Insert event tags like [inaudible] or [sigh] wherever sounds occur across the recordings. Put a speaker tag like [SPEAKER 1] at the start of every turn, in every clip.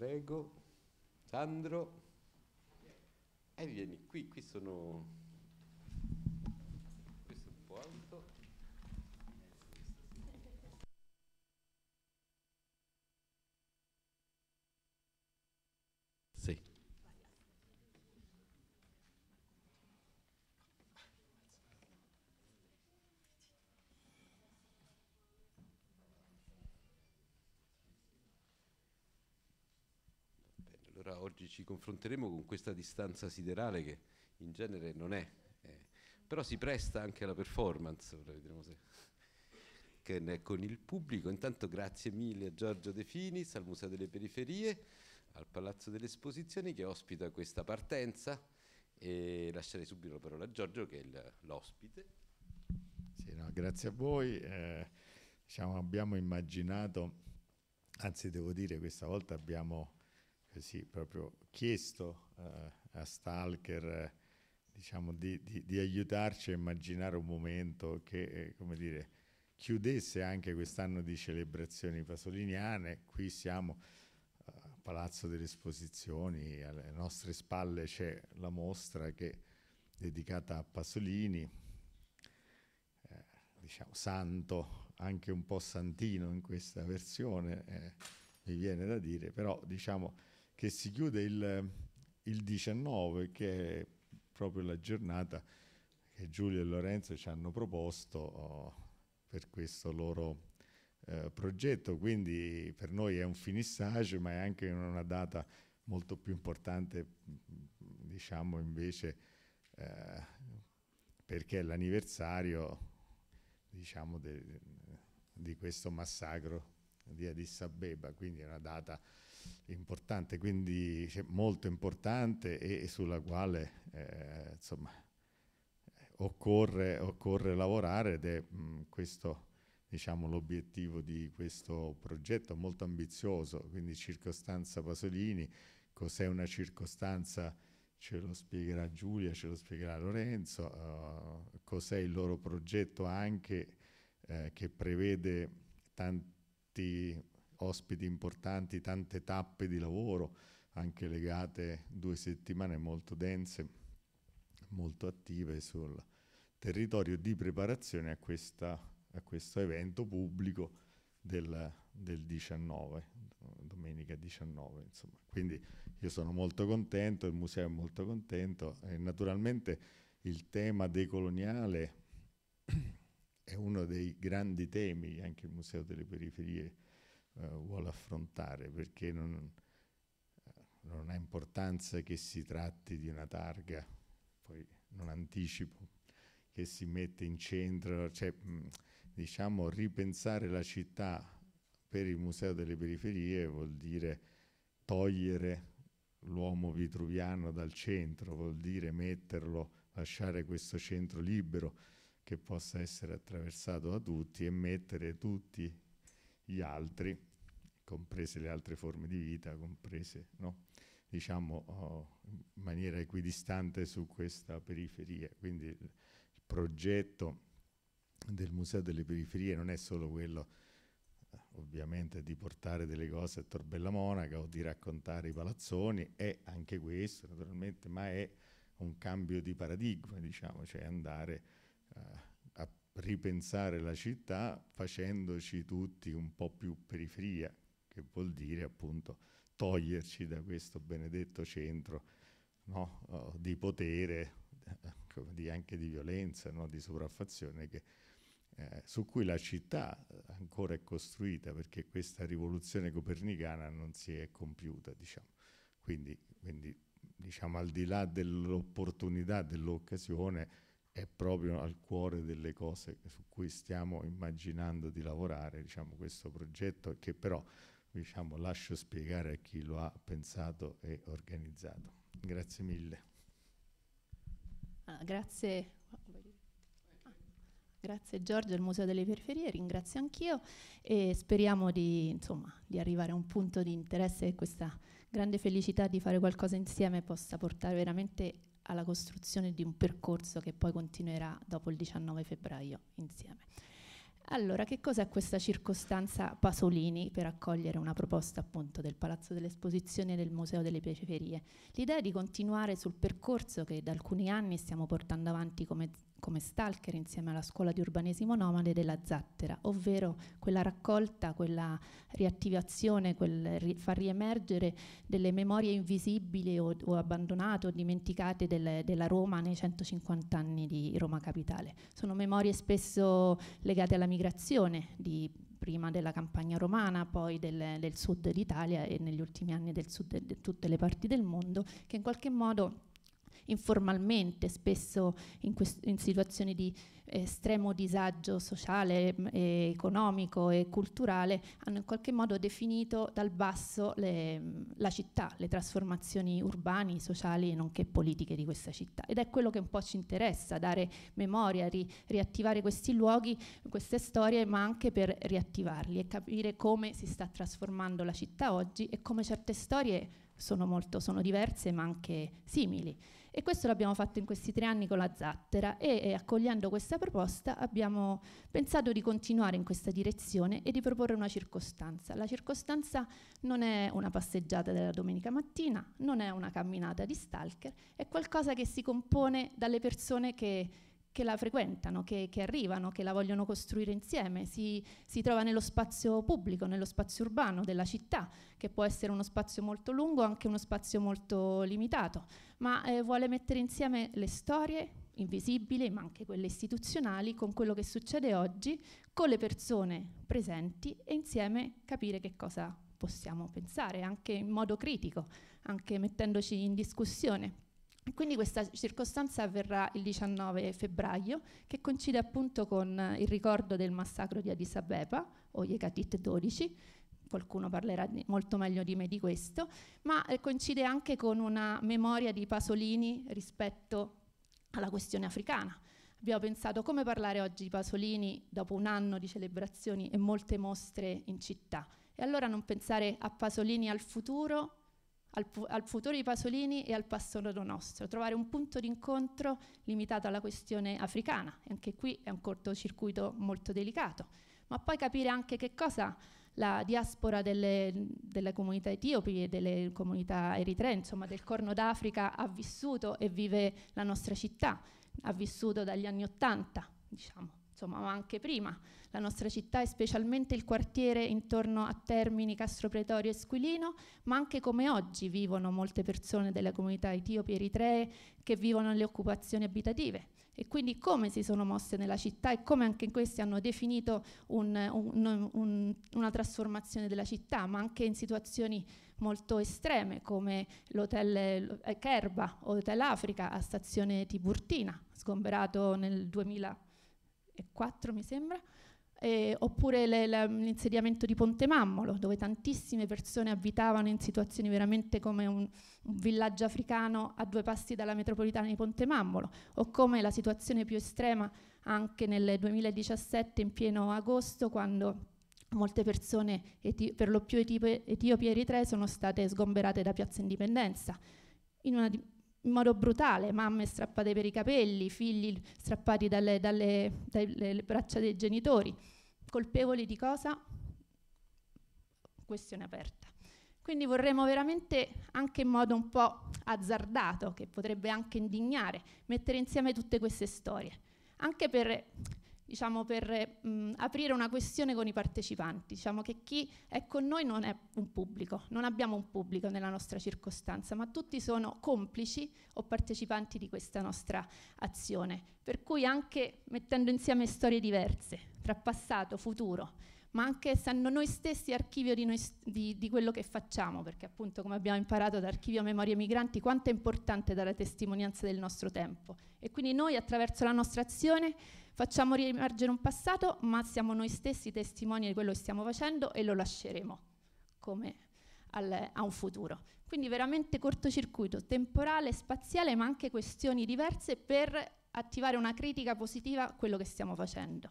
[SPEAKER 1] prego, Sandro, e eh, vieni qui, qui sono, questo è un po' alto, ci confronteremo con questa distanza siderale che in genere non è, eh, però si presta anche alla performance, vedremo se è con il pubblico. Intanto grazie mille a Giorgio De Finis, al Museo delle Periferie, al Palazzo delle Esposizioni che ospita questa partenza e lascerei subito la parola a Giorgio che è l'ospite.
[SPEAKER 2] Sì, no, grazie a voi. Eh, diciamo, abbiamo immaginato, anzi devo dire questa volta abbiamo così eh proprio chiesto eh, a Stalker eh, diciamo, di, di, di, aiutarci a immaginare un momento che, eh, come dire, chiudesse anche quest'anno di celebrazioni pasoliniane. Qui siamo eh, a Palazzo delle Esposizioni, alle nostre spalle c'è la mostra che dedicata a Pasolini, eh, diciamo santo, anche un po' santino in questa versione, eh, mi viene da dire, però diciamo che si chiude il, il 19, che è proprio la giornata che Giulio e Lorenzo ci hanno proposto oh, per questo loro eh, progetto. Quindi per noi è un finissage, ma è anche una data molto più importante, diciamo invece, eh, perché è l'anniversario diciamo, di questo massacro di Addis Abeba, quindi è una data importante, quindi cioè, molto importante e, e sulla quale eh, insomma, occorre, occorre, lavorare ed è mh, mm, questo diciamo, l'obiettivo di questo progetto molto ambizioso, quindi circostanza Pasolini, cos'è una circostanza ce lo spiegherà Giulia, ce lo spiegherà Lorenzo, uh, cos'è il loro progetto anche eh, che prevede tanti ospiti importanti, tante tappe di lavoro, anche legate due settimane molto dense, molto attive sul territorio di preparazione a, questa, a questo evento pubblico del, del 19, domenica 19. Insomma. Quindi io sono molto contento, il museo è molto contento e naturalmente il tema decoloniale è uno dei grandi temi, anche il Museo delle Periferie eh, vuole affrontare, perché non, non, ha importanza che si tratti di una targa, poi non anticipo, che si mette in centro, cioè mh, diciamo ripensare la città per il Museo delle Periferie vuol dire togliere l'uomo vitruviano dal centro, vuol dire metterlo, lasciare questo centro libero che possa essere attraversato da tutti e mettere tutti gli altri, comprese le altre forme di vita, comprese, no? diciamo, oh, in maniera equidistante su questa periferia. Quindi il progetto del Museo delle Periferie non è solo quello eh, ovviamente di portare delle cose a Torbella Monaca o di raccontare i palazzoni, è anche questo naturalmente, ma è un cambio di paradigma, diciamo, cioè andare eh, ripensare la città facendoci tutti un po' più periferia, che vuol dire appunto toglierci da questo benedetto centro no, oh, di potere, eh, di, anche di violenza, no, di sopraffazione, che, eh, su cui la città ancora è costruita perché questa rivoluzione copernicana non si è compiuta. Diciamo. Quindi, quindi diciamo, al di là dell'opportunità, dell'occasione, è proprio al cuore delle cose su cui stiamo immaginando di lavorare, diciamo, questo progetto che però diciamo, lascio spiegare a chi lo ha pensato e organizzato. Grazie mille.
[SPEAKER 3] Ah, grazie. Ah, grazie Giorgio al Museo delle Periferie, ringrazio anch'io e speriamo di, insomma, di arrivare a un punto di interesse e questa grande felicità di fare qualcosa insieme possa portare veramente alla costruzione di un percorso che poi continuerà dopo il 19 febbraio insieme. Allora, che cos'è questa circostanza Pasolini per accogliere una proposta appunto del Palazzo dell'Esposizione e del Museo delle Periferie? L'idea è di continuare sul percorso che da alcuni anni stiamo portando avanti come come stalker insieme alla scuola di urbanesimo nomade della zattera, ovvero quella raccolta, quella riattivazione, quel ri far riemergere delle memorie invisibili o, o abbandonate o dimenticate delle, della Roma nei 150 anni di Roma Capitale. Sono memorie spesso legate alla migrazione di prima della campagna romana, poi del, del sud d'Italia e negli ultimi anni del sud di de tutte le parti del mondo, che in qualche modo informalmente, spesso in, in situazioni di estremo disagio sociale, e economico e culturale, hanno in qualche modo definito dal basso le, la città, le trasformazioni urbane, sociali e nonché politiche di questa città. Ed è quello che un po' ci interessa, dare memoria, ri, riattivare questi luoghi, queste storie, ma anche per riattivarli e capire come si sta trasformando la città oggi e come certe storie sono, molto, sono diverse ma anche simili. E questo l'abbiamo fatto in questi tre anni con la Zattera e eh, accogliendo questa proposta abbiamo pensato di continuare in questa direzione e di proporre una circostanza. La circostanza non è una passeggiata della domenica mattina, non è una camminata di stalker, è qualcosa che si compone dalle persone che che la frequentano, che, che, arrivano, che la vogliono costruire insieme, si, si, trova nello spazio pubblico, nello spazio urbano della città, che può essere uno spazio molto lungo, anche uno spazio molto limitato, ma eh, vuole mettere insieme le storie invisibili, ma anche quelle istituzionali, con quello che succede oggi, con le persone presenti e insieme capire che cosa possiamo pensare, anche in modo critico, anche mettendoci in discussione. Quindi questa circostanza avverrà il 19 febbraio, che coincide appunto con eh, il ricordo del massacro di Addis Abeba, o Yekatit 12, qualcuno parlerà molto meglio di me di questo, ma eh, coincide anche con una memoria di Pasolini rispetto alla questione africana. Abbiamo pensato come parlare oggi di Pasolini dopo un anno di celebrazioni e molte mostre in città. E allora non pensare a Pasolini al futuro, al, al, futuro di Pasolini e al passato nostro, trovare un punto d'incontro limitato alla questione africana, anche qui è un cortocircuito molto delicato, ma poi capire anche che cosa la diaspora delle, delle comunità etiopi e delle comunità eritree, insomma del Corno d'Africa, ha vissuto e vive la nostra città, ha vissuto dagli anni Ottanta, diciamo, insomma, ma anche prima la nostra città e specialmente il quartiere intorno a Termini, Castro Pretorio e Squilino, ma anche come oggi vivono molte persone della comunità etiopi e eritree che vivono le occupazioni abitative e quindi come si sono mosse nella città e come anche in questi hanno definito un, un, un, una trasformazione della città, ma anche in situazioni molto estreme come l'hotel eh, Kerba o l'hotel Africa a stazione Tiburtina, sgomberato nel 2004 mi sembra, eh, oppure le, le, l'insediamento di Ponte Mammolo, dove tantissime persone abitavano in situazioni veramente come un, un, villaggio africano a due passi dalla metropolitana di Ponte Mammolo, o come la situazione più estrema anche nel 2017 in pieno agosto, quando molte persone, eti- per lo più etiopi e eritrei, sono state sgomberate da Piazza Indipendenza. In, di- in modo brutale, mamme strappate per i capelli, figli strappati dalle, dalle, dalle braccia dei genitori. Colpevoli di cosa? Questione aperta. Quindi vorremmo veramente, anche in modo un po' azzardato, che potrebbe anche indignare, mettere insieme tutte queste storie, anche per diciamo, per mh, aprire una questione con i partecipanti, diciamo che chi è con noi non è un pubblico, non abbiamo un pubblico nella nostra circostanza, ma tutti sono complici o partecipanti di questa nostra azione, per cui anche mettendo insieme storie diverse, tra passato, futuro, ma anche essendo noi stessi archivio di, noi di, di, quello che facciamo, perché appunto come abbiamo imparato da Archivio Memorie Migranti quanto è importante dare testimonianza del nostro tempo e quindi noi attraverso la nostra azione Facciamo riemergere un passato, ma siamo noi stessi testimoni di quello che stiamo facendo e lo lasceremo come al, a un futuro. Quindi veramente cortocircuito temporale, spaziale, ma anche questioni diverse per attivare una critica positiva a quello che stiamo facendo.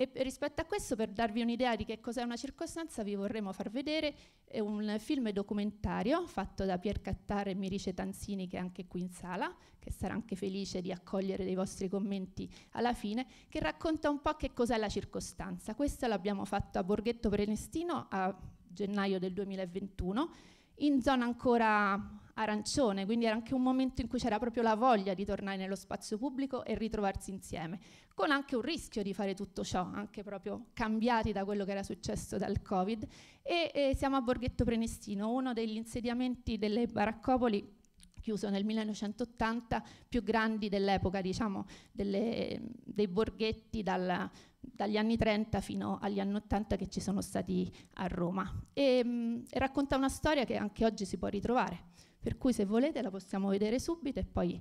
[SPEAKER 3] E rispetto a questo, per darvi un'idea di che cos'è una circostanza, vi vorremmo far vedere eh, un film documentario fatto da Pier Cattar e Mirice Tanzini, che è anche qui in sala, che sarà anche felice di accogliere dei vostri commenti alla fine, che racconta un po' che cos'è la circostanza. Questo l'abbiamo fatto a Borghetto Prenestino a gennaio del 2021, in zona ancora arancione, quindi era anche un momento in cui c'era proprio la voglia di tornare nello spazio pubblico e ritrovarsi insieme, con anche un rischio di fare tutto ciò, anche proprio cambiati da quello che era successo dal Covid. E, e siamo a Borghetto Prenestino, uno degli insediamenti delle baraccopoli chiuso nel 1980, più grandi dell'epoca, diciamo, delle, dei borghetti dal, dagli anni 30 fino agli anni 80 che ci sono stati a Roma. E, mh, mm, e racconta una storia che anche oggi si può ritrovare per cui se volete la possiamo vedere subito e poi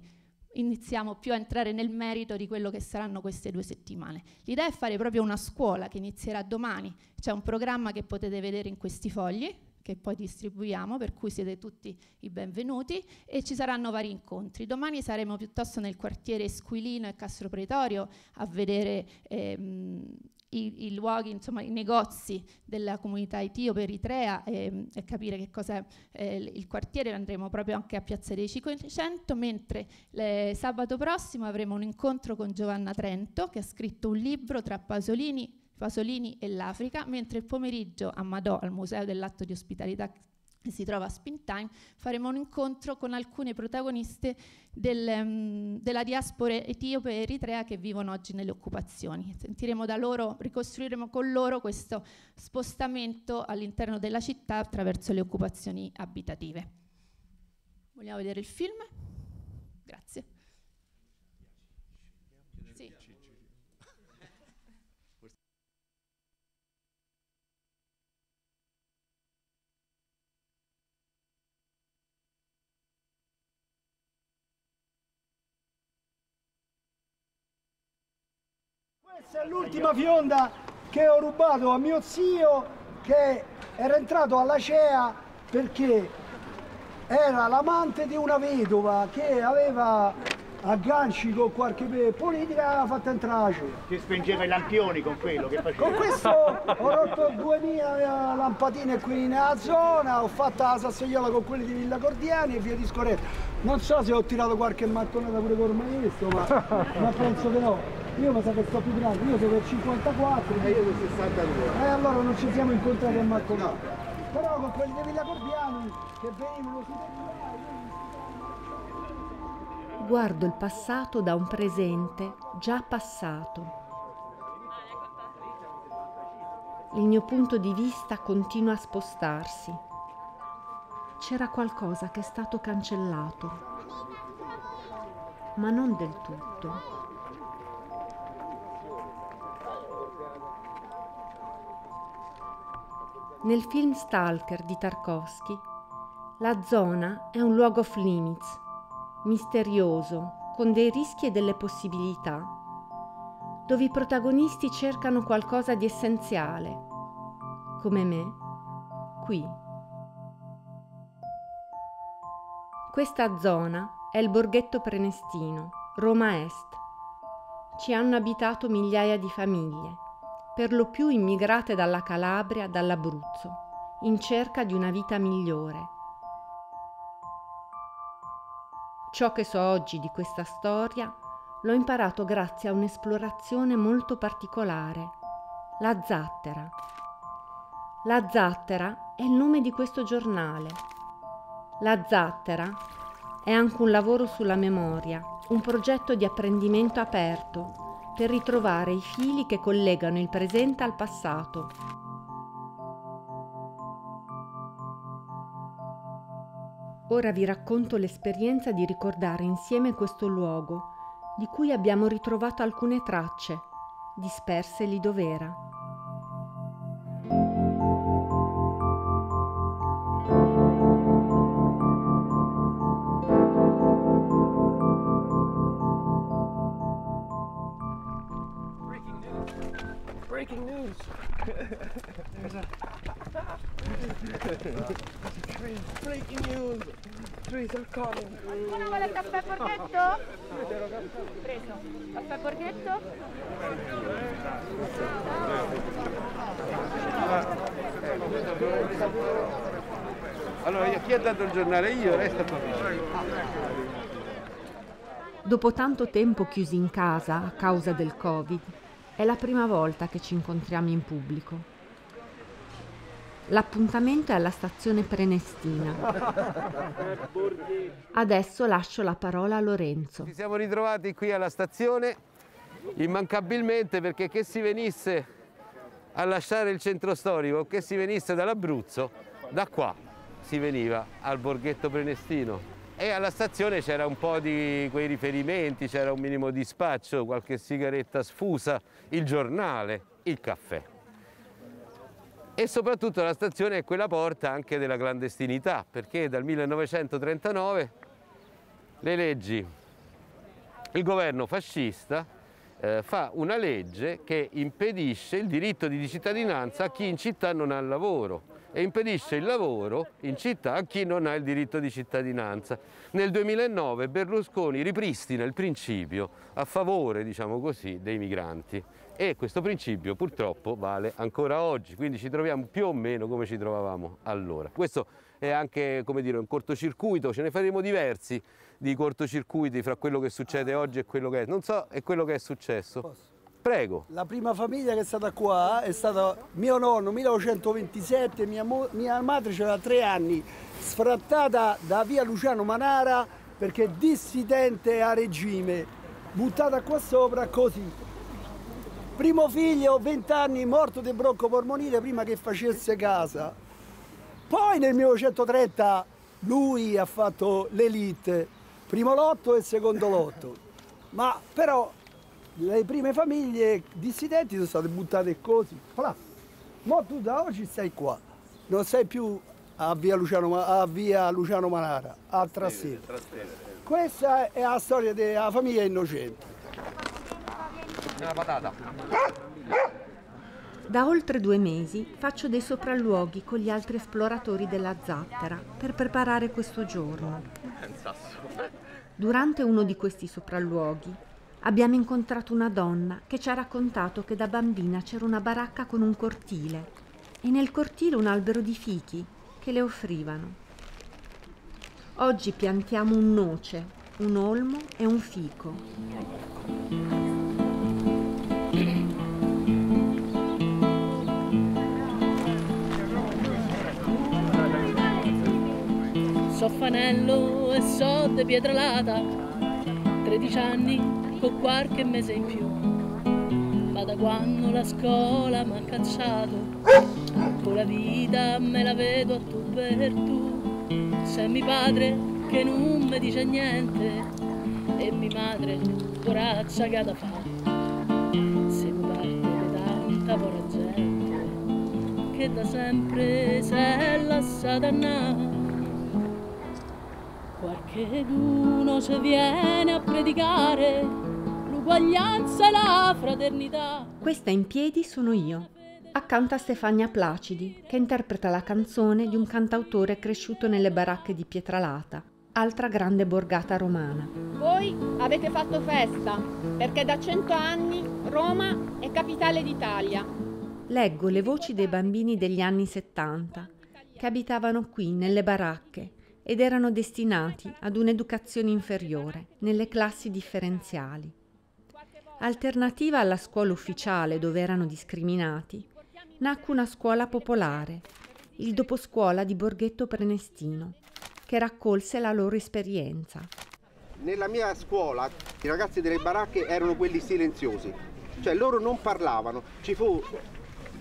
[SPEAKER 3] iniziamo più a entrare nel merito di quello che saranno queste due settimane. L'idea è fare proprio una scuola che inizierà domani, c'è un programma che potete vedere in questi fogli che poi distribuiamo, per cui siete tutti i benvenuti e ci saranno vari incontri. Domani saremo piuttosto nel quartiere Squilino e Castro Pretorio a vedere ehm, i, i, luoghi, insomma, i negozi della comunità etiope eritrea e, e capire che cos'è eh, il quartiere, andremo proprio anche a Piazza dei 500, mentre le, sabato prossimo avremo un incontro con Giovanna Trento che ha scritto un libro tra Pasolini Pasolini e l'Africa, mentre il pomeriggio a Madò, al Museo dell'Atto di Ospitalità si trova a Spin Time, faremo un incontro con alcune protagoniste del, um, della diaspora etiope e eritrea che vivono oggi nelle occupazioni. Sentiremo da loro, ricostruiremo con loro questo spostamento all'interno della città attraverso le occupazioni abitative. Vogliamo vedere il film? Grazie.
[SPEAKER 4] Questa è l'ultima fionda che ho rubato a mio zio che era entrato alla CEA perché era l'amante di una vedova che aveva agganci con qualche politica e aveva fatto entrare Che
[SPEAKER 5] CEA. spingeva i lampioni con quello che faceva?
[SPEAKER 4] Con questo ho rotto 2000 eh, lampadine qui nella zona, ho fatto la sassoiola con quelli di Villa Cordiani e via discorrendo. Non so se ho tirato qualche mattonata pure con questo, ma, ma penso che no. Io mi so che sto più grande, io sono del 54. E eh, io del 62. E eh, allora non ci siamo incontrati a Marco. No. Però con quelli di Villa Corbiani che venivano su del eh, Guardo il
[SPEAKER 6] passato da un presente già passato. Il mio punto di vista continua a spostarsi. C'era qualcosa che è stato cancellato, ma non del tutto. nel film Stalker di Tarkovsky, la zona è un luogo off limits, misterioso, con dei rischi e delle possibilità, dove i protagonisti cercano qualcosa di essenziale, come me, qui. Questa zona è il borghetto prenestino, Roma Est. Ci hanno abitato migliaia di famiglie per lo più immigrate dalla Calabria, dall'Abruzzo, in cerca di una vita migliore. Ciò che so oggi di questa storia l'ho imparato grazie a un'esplorazione molto particolare, la zattera. La zattera è il nome di questo giornale. La zattera è anche un lavoro sulla memoria, un progetto di apprendimento aperto per ritrovare i fili che collegano il presente al passato. Ora vi racconto l'esperienza di ricordare insieme questo luogo, di cui abbiamo ritrovato alcune tracce, disperse lì dov'era. breaking news. There's a,
[SPEAKER 7] trees, breaking news. Trees are coming. Qualcuno vuole il caffè borghetto?
[SPEAKER 3] Preso. Caffè borghetto?
[SPEAKER 1] Allora, chi ha dato il giornale? Io, resta
[SPEAKER 6] Dopo tanto tempo chiusi in casa a causa del Covid, è la prima volta che ci incontriamo in pubblico. L'appuntamento è alla stazione Prenestina. Adesso lascio la parola a Lorenzo. Ci siamo
[SPEAKER 1] ritrovati qui alla stazione immancabilmente perché che si venisse a lasciare il centro storico, che si venisse dall'Abruzzo, da qua si veniva al borghetto prenestino e alla stazione c'era un po' di quei riferimenti, c'era un minimo di spaccio, qualche sigaretta sfusa, il giornale, il caffè. E soprattutto la stazione è quella porta anche della clandestinità, perché dal 1939 le leggi, il governo fascista eh, fa una legge che impedisce il diritto di cittadinanza a chi in città non ha lavoro e impedisce il lavoro in città a chi non ha il diritto di cittadinanza. Nel 2009 Berlusconi ripristina il principio a favore, diciamo così, dei migranti e questo principio purtroppo vale ancora oggi, quindi ci troviamo più o meno come ci trovavamo allora. Questo è anche dire, un cortocircuito, ce ne faremo diversi di cortocircuiti fra quello che succede oggi e quello che è, non so, è quello che è successo. Prego.
[SPEAKER 4] La prima famiglia che è stata qua è stata mio nonno 1927, mia, mia madre aveva tre anni, sfrattata da via Luciano Manara perché dissidente a regime, buttata qua sopra così. Primo figlio, 20 anni, morto di bronco polmonite prima che facesse casa. Poi nel 1930 lui ha fatto l'elite, primo lotto e secondo lotto. Ma però le prime famiglie dissidenti sono state buttate così. Voilà. Ma tu da oggi stai qua, non sei più a via Luciano, a via Luciano Manara, a Trastevere. Questa è la storia della famiglia innocente.
[SPEAKER 1] Una patata.
[SPEAKER 6] Da oltre due mesi faccio dei sopralluoghi con gli altri esploratori della zattera per preparare questo giorno. Durante uno di questi sopralluoghi abbiamo incontrato una donna che ci ha raccontato che da bambina c'era una baracca con un cortile e nel cortile un albero di fichi che le offrivano. Oggi piantiamo un noce, un olmo e un fico.
[SPEAKER 8] Soffanello e so de pietralata, 13 anni con qualche mese in più. Ma da quando la scuola mi ha cacciato, con la vita me la vedo a tu per tu. C'è mio padre che non mi dice niente e mia madre, poraccia che da fa. mi parte di tanta buona gente che da sempre si è lasciata andare che d'uno
[SPEAKER 6] ci viene a predicare
[SPEAKER 8] l'uguaglianza e la fraternità.
[SPEAKER 6] Questa in piedi sono io, accanto a Stefania Placidi, che interpreta la canzone di un cantautore cresciuto nelle baracche di Pietralata, altra grande borgata romana. Voi avete fatto festa, perché da cento anni Roma è capitale d'Italia. Leggo le voci dei bambini degli anni 70, che abitavano qui nelle baracche ed erano destinati ad un'educazione inferiore, nelle classi differenziali. Alternativa alla scuola ufficiale dove erano discriminati, nacque una scuola popolare, il doposcuola di Borghetto Prenestino, che raccolse la loro esperienza.
[SPEAKER 9] Nella mia scuola i ragazzi delle baracche erano quelli silenziosi, cioè loro non parlavano, ci fu,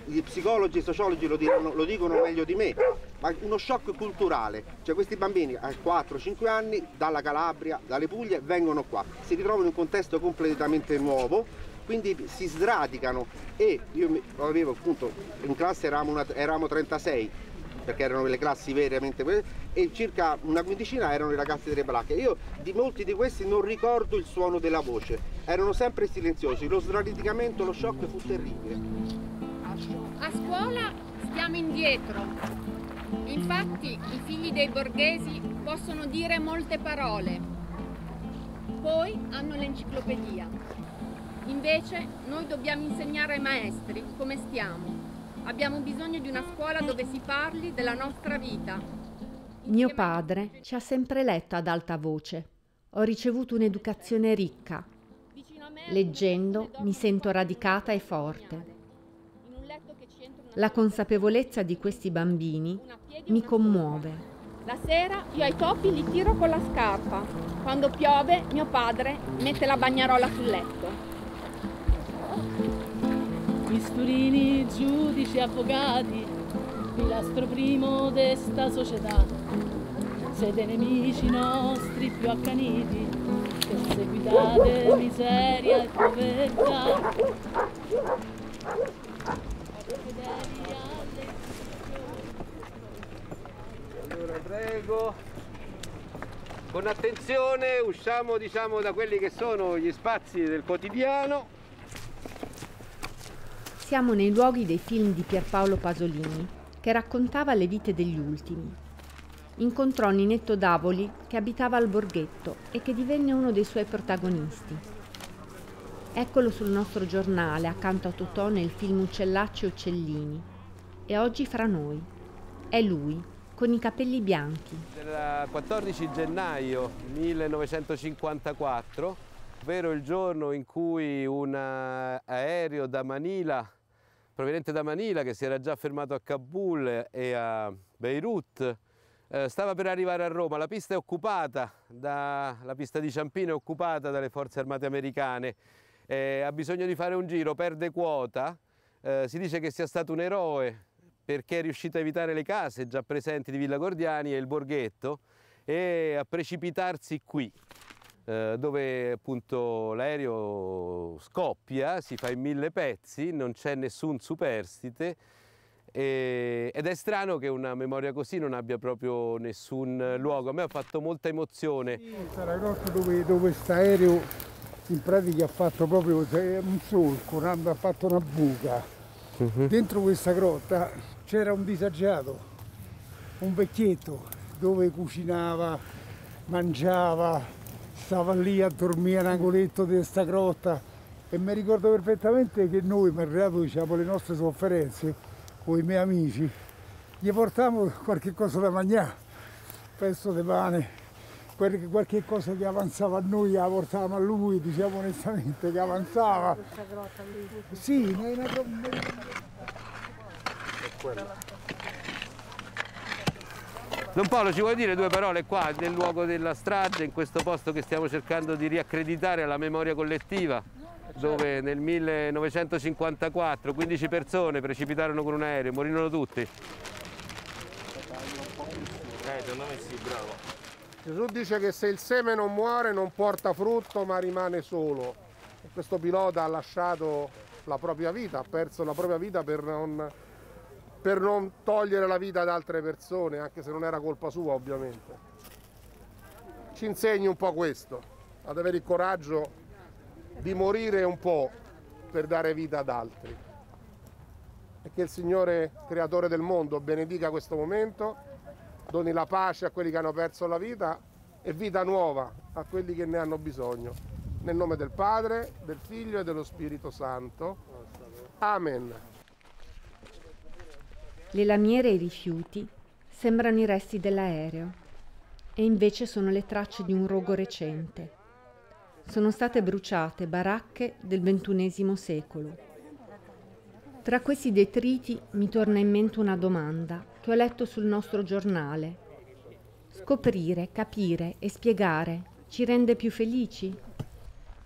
[SPEAKER 9] gli psicologi e i sociologi lo, diranno, lo dicono meglio di me, ma uno shock culturale, cioè questi bambini a 4-5 anni dalla Calabria, dalle Puglie vengono qua, si ritrovano in un contesto completamente nuovo, quindi si sradicano e io avevo appunto in classe eravamo, una, eravamo 36 perché erano le classi veramente e circa una quindicina erano i ragazzi delle placche. Io di molti di questi non ricordo il suono della voce, erano sempre silenziosi, lo sradicamento, lo shock fu terribile.
[SPEAKER 6] A scuola stiamo indietro, Infatti i figli dei borghesi possono dire molte parole, poi hanno l'enciclopedia. Invece noi dobbiamo insegnare ai maestri come stiamo. Abbiamo bisogno di una scuola dove si parli della nostra vita. Mio padre ci ha sempre letto ad alta voce. Ho ricevuto un'educazione ricca. Leggendo mi sento radicata e forte. La consapevolezza di questi bambini mi commuove. La sera io ai topi li tiro con la scarpa. Quando piove mio padre mette la bagnarola sul letto.
[SPEAKER 8] Misturini, giudici, avvocati, pilastro primo d'esta società. Siete nemici nostri più accaniti, perseguitate miseria e povertà.
[SPEAKER 7] prego,
[SPEAKER 1] prego. Con attenzione usciamo diciamo, da quelli che sono gli spazi del
[SPEAKER 6] quotidiano. Siamo nei luoghi dei film di Pierpaolo Pasolini, che raccontava le vite degli ultimi. Incontrò Ninetto Davoli, che abitava al borghetto e che divenne uno dei suoi protagonisti. Eccolo sul nostro giornale, accanto a Totò nel film Uccellacci e Uccellini. E oggi fra noi. È lui, con i capelli bianchi.
[SPEAKER 1] Il 14 gennaio 1954, ovvero il giorno in cui un eh, aereo da Manila, proveniente da Manila, che si era già fermato a Kabul e a Beirut, eh, stava per arrivare a Roma. La pista è occupata, da, la pista di Ciampino è occupata dalle forze armate americane. Eh, ha bisogno di fare un giro, perde quota. Eh, si dice che sia stato un eroe perché è riuscito a evitare le case già presenti di Villa Gordiani e il borghetto e a precipitarsi qui eh, dove appunto l'aereo scoppia, si fa in mille pezzi, non c'è nessun superstite e, ed è strano che una memoria così non abbia proprio nessun luogo. A me ha fatto molta emozione. Sì,
[SPEAKER 4] Saragozza dove, dove questo aereo in pratica ha fatto proprio un solco, ha fatto una buca -huh. Mm-hmm. Dentro questa grotta c'era un disagiato, un vecchietto, dove cucinava, mangiava, stava lì a dormire in angoletto di questa grotta e mi ricordo perfettamente che noi, malgrado diciamo, le nostre sofferenze, con i miei amici, gli portavamo qualche cosa da mangiare, pezzo di pane, qualche cosa che avanzava a noi la portavamo a lui, diciamo onestamente che avanzava. Questa grotta lì. Sì, è una grotta. Don Paolo, ci vuoi
[SPEAKER 1] dire due parole qua, nel luogo della strage, in questo posto che stiamo cercando di riaccreditare alla memoria collettiva, dove nel 1954 15 persone
[SPEAKER 9] precipitarono con un aereo, morirono tutti. Eh, secondo me sì, bravo. Gesù dice che se il seme non muore non porta frutto ma rimane solo. E questo pilota ha lasciato la propria vita, ha perso la propria vita per non, per non togliere la vita ad altre persone, anche se non era colpa sua ovviamente. Ci insegni un po' questo, ad avere il coraggio di morire un po' per dare vita ad altri. E che il Signore, creatore del mondo, benedica questo momento doni la pace a quelli che hanno perso la vita e vita nuova a quelli che ne hanno bisogno. Nel nome del Padre, del Figlio e dello Spirito Santo. Amen.
[SPEAKER 6] Le lamiere e i rifiuti sembrano i resti dell'aereo e invece sono le tracce di un rogo recente. Sono state bruciate baracche del XXI secolo. Tra questi detriti mi torna in mente una domanda che ho letto sul nostro giornale. Scoprire, capire e spiegare ci rende più felici.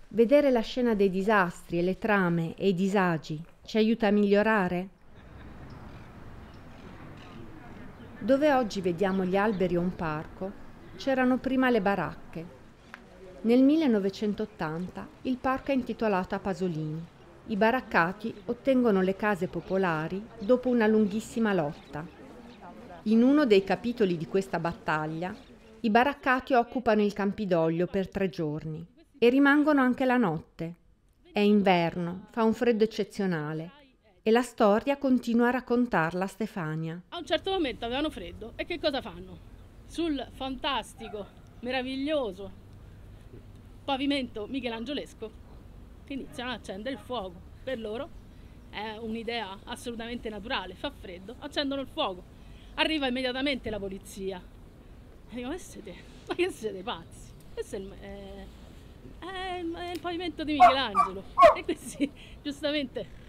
[SPEAKER 6] Vedere la scena dei disastri e le trame e i disagi ci aiuta a migliorare. Dove oggi vediamo gli alberi o un parco, c'erano prima le baracche. Nel 1980 il parco è intitolato a Pasolini. I baraccati ottengono le case popolari dopo una lunghissima lotta. In uno dei capitoli di questa battaglia, i baraccati occupano il Campidoglio per tre giorni e rimangono anche la notte. È inverno, fa un freddo eccezionale e la storia continua a raccontarla a Stefania.
[SPEAKER 8] A un certo momento avevano freddo e che cosa fanno? Sul fantastico, meraviglioso pavimento michelangiolesco iniziano ad accendere il fuoco. Per loro è un'idea assolutamente naturale, fa freddo, accendono il fuoco Arriva immediatamente la polizia. E dico, ma siete, ma che siete pazzi? Questo è il, eh, è, eh, il, è eh, il, pavimento di Michelangelo. E questi, giustamente,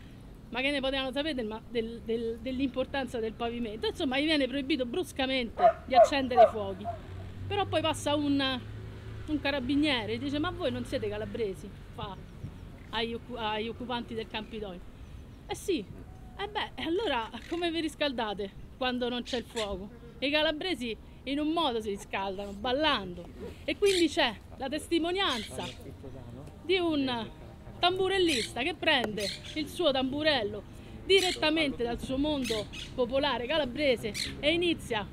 [SPEAKER 8] ma che ne potevano sapere del, del, del, dell'importanza del pavimento? Insomma, gli viene proibito bruscamente di accendere i fuochi. Però poi passa un, un carabiniere e dice, ma voi non siete calabresi? Fa agli, agli occupanti del Campidoglio. Eh sì, e eh beh, allora come vi riscaldate? quando non c'è il fuoco. I calabresi in un modo si riscaldano, ballando. E quindi c'è la testimonianza di un tamburellista che prende il suo tamburello direttamente dal suo mondo popolare calabrese e inizia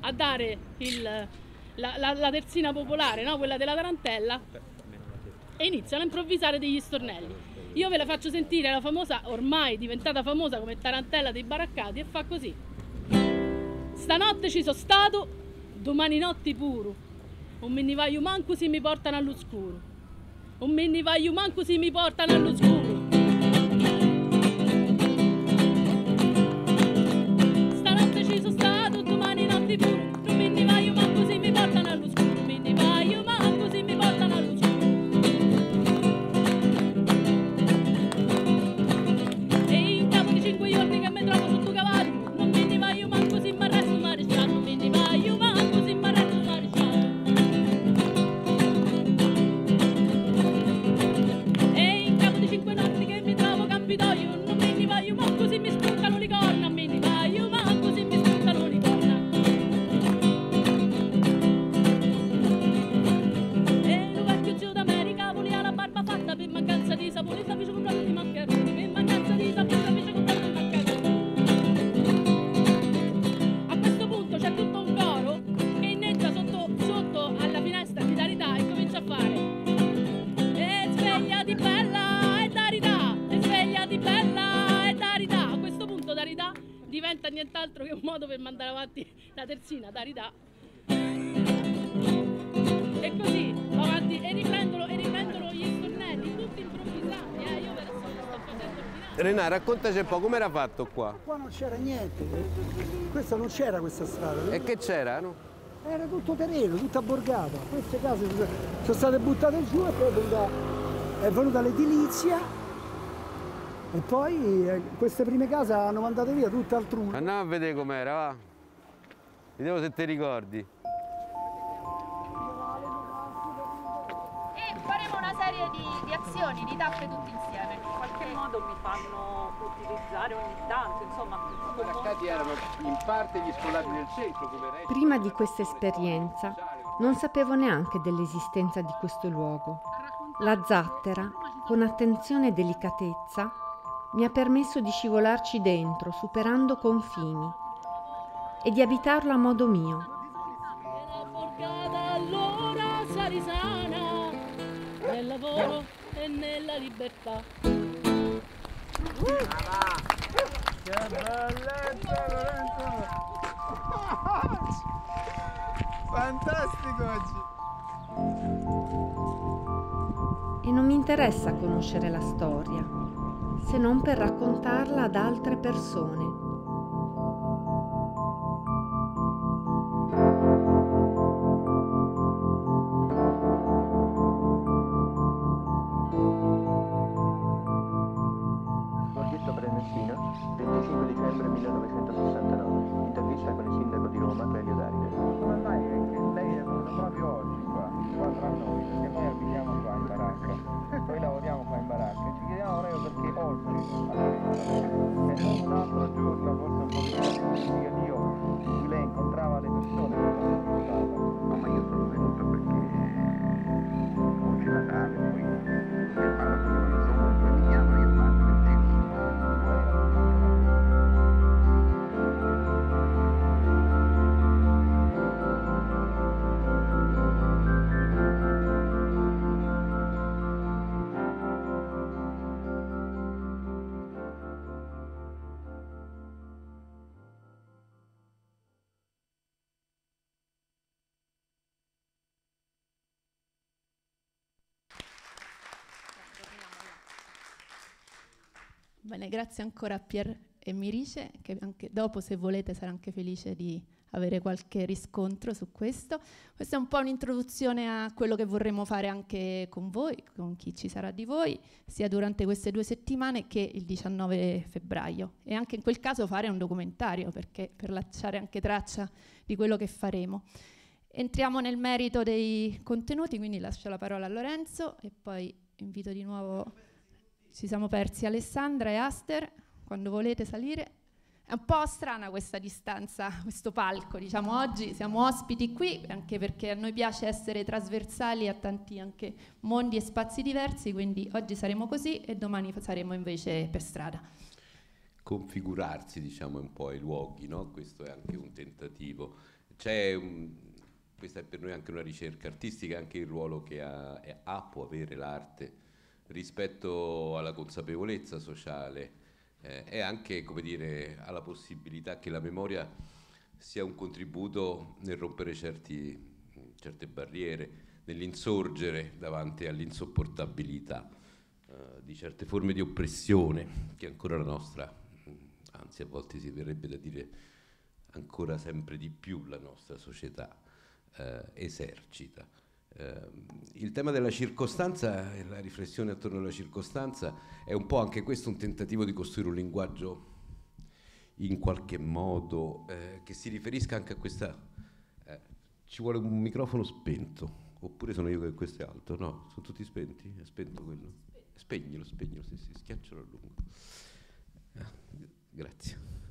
[SPEAKER 8] a dare il, la, la, la, terzina popolare, no? quella della tarantella, e iniziano a improvvisare degli stornelli. Io ve la faccio sentire la famosa, ormai diventata famosa come Tarantella dei Baraccati e fa così. Stanotte ci sono stato, domani notti puro. Un me ne manco si mi portano all'oscuro. Un me ne manco si mi portano all'oscuro. Stanotte ci sono stato diventa nient'altro che un modo per mandare avanti la terzina, da ridà. E così, avanti, e riprendono, e riprendono gli
[SPEAKER 4] stornelli, tutti improvvisati, eh, io per adesso sto facendo
[SPEAKER 1] finale. Renà, raccontaci un po', com'era fatto
[SPEAKER 4] qua? Qua non c'era niente, questa non c'era questa strada. E che c'era, no? Era tutto terreno, tutta borgata, queste case sono state buttate giù e poi è venuta, è venuta l'edilizia e poi eh, queste prime case hanno mandato via tutte altrui.
[SPEAKER 1] Andiamo a vedere com'era, va. Vediamo se ti ricordi. E
[SPEAKER 3] faremo una serie di, di azioni, di tappe tutti insieme. In qualche modo mi
[SPEAKER 6] fanno utilizzare ogni tanto, insomma.
[SPEAKER 1] Trattati erano in parte gli scolari del centro. Come Prima
[SPEAKER 6] di questa esperienza non sapevo neanche dell'esistenza di questo luogo. La zattera, con attenzione e delicatezza, mi ha permesso di scivolarci dentro, superando confini, e di abitarlo a modo mio.
[SPEAKER 8] nel lavoro e nella libertà. Che
[SPEAKER 4] bellezza Lorenzo!
[SPEAKER 6] Fantastico oggi! E non mi interessa conoscere la storia, se non per raccontarla ad altre persone.
[SPEAKER 9] Borghetto Brennestino,
[SPEAKER 4] 25 dicembre 1969, intervista con il sindaco di Roma, Clelio Daride. Come mai lei è venuto proprio oggi qua, qua tra noi? in baracca. Noi lavoriamo qua in baracca e ci chiediamo proprio perché oggi, alla non un altro giorno, forse un po' più significativo, in lei incontrava le persone.
[SPEAKER 3] Bene, grazie ancora a Pier e Mirice, che anche dopo, se volete, sarà anche felice di avere qualche riscontro su questo. Questa è un po' un'introduzione a quello che vorremmo fare anche con voi, con chi ci sarà di voi, sia durante queste due settimane che il 19 febbraio. E anche in quel caso fare un documentario, perché per lasciare anche traccia di quello che faremo. Entriamo nel merito dei contenuti, quindi lascio la parola a Lorenzo e poi invito di nuovo ci siamo persi Alessandra e Aster, quando volete salire. È un po' strana questa distanza, questo palco, diciamo oggi siamo ospiti qui, anche perché a noi piace essere trasversali a tanti anche mondi e spazi diversi, quindi oggi saremo così e domani saremo invece per strada.
[SPEAKER 1] Configurarsi, diciamo, un po' i luoghi, no? Questo è anche un tentativo. C'è un, questa è per noi anche una ricerca artistica, anche il ruolo che ha, ha può avere l'arte rispetto alla consapevolezza sociale eh, e anche come dire, alla possibilità che la memoria sia un contributo nel rompere certi, certe barriere, nell'insorgere davanti all'insopportabilità eh, di certe forme di oppressione che ancora la nostra, mm, anzi a volte si verrebbe da dire ancora sempre di più la nostra società eh, esercita. Ehm, il tema della circostanza e la riflessione attorno alla circostanza è un po' anche questo un tentativo di costruire un linguaggio in qualche modo eh, che si riferisca anche a questa... Eh, ci vuole un microfono spento, oppure sono io che questo è alto? No, sono tutti spenti? È spento quello? Spegnilo, spegnilo, sì, sì, schiaccialo a lungo. Ah, grazie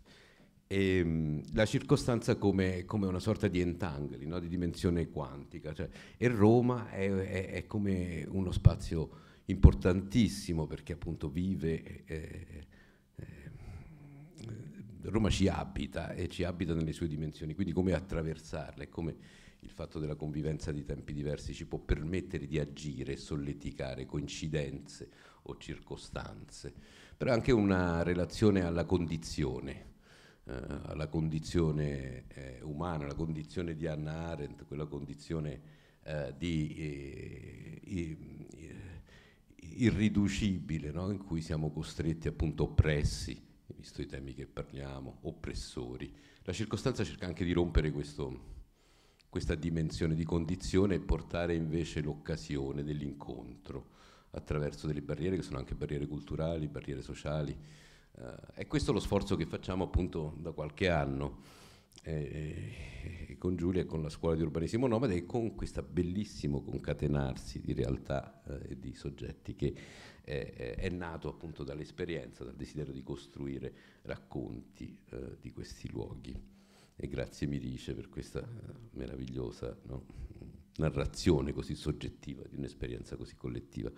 [SPEAKER 1] e, ehm, la circostanza come, come, una sorta di entangli, no? di dimensione quantica. Cioè, e Roma è, è, è, come uno spazio importantissimo perché appunto vive, eh, eh, Roma ci abita e ci abita nelle sue dimensioni, quindi come attraversarla e come il fatto della convivenza di tempi diversi ci può permettere di agire, solleticare coincidenze o circostanze, però è anche una relazione alla condizione eh, alla condizione eh, umana, alla condizione di Anna Arendt, quella condizione eh, di irriducibile no? in cui siamo costretti appunto oppressi, visto i temi che parliamo, oppressori. La circostanza cerca anche di rompere questo, questa dimensione di condizione e portare invece l'occasione dell'incontro attraverso delle barriere che sono anche barriere culturali, barriere sociali, eh, e questo lo sforzo che facciamo appunto da qualche anno eh, eh, con Giulia e con la scuola di urbanismo nomade e con questo bellissimo concatenarsi di realtà eh, e di soggetti che eh, eh, è nato appunto dall'esperienza, dal desiderio di costruire racconti di questi luoghi. E grazie Mirice per questa meravigliosa no, narrazione così soggettiva di un'esperienza così collettiva.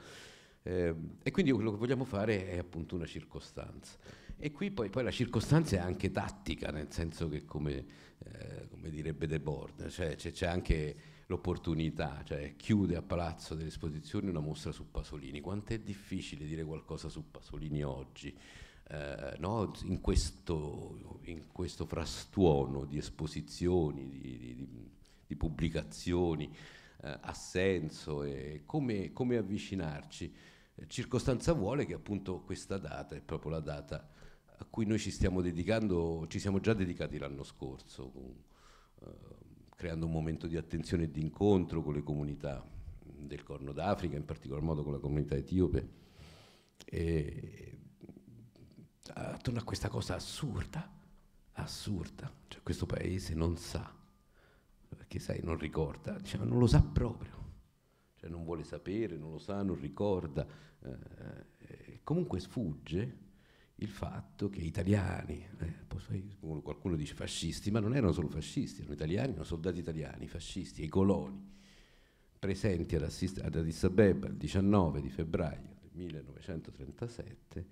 [SPEAKER 1] Eh, e quindi quello che vogliamo fare è appunto una circostanza. E qui poi, poi la circostanza è anche tattica, nel senso che come, eh, come direbbe De Bord, cioè, c'è, c'è, anche l'opportunità, cioè chiude a Palazzo delle Esposizioni una mostra su Pasolini. Quanto è difficile dire qualcosa su Pasolini oggi? Eh, no? in, questo, in, questo, frastuono di esposizioni, di, di, di, di pubblicazioni, eh, assenso e come, come avvicinarci Circostanza vuole che appunto questa data è proprio la data a cui noi ci stiamo dedicando, ci siamo già dedicati l'anno scorso, con, eh, creando un momento di attenzione e di incontro con le comunità del Corno d'Africa, in particolar modo con la comunità etiope. E, eh, attorno a questa cosa assurda, assurda, cioè questo paese non sa, perché sai, non ricorda, diciamo, non lo sa proprio eh, non vuole sapere, non lo sa, non ricorda, eh, eh comunque sfugge il fatto che italiani, eh, qualcuno dice fascisti, ma non erano solo fascisti, erano italiani, erano soldati italiani, fascisti, i coloni, presenti ad, assist- ad Addis Abeba il 19 di febbraio del 1937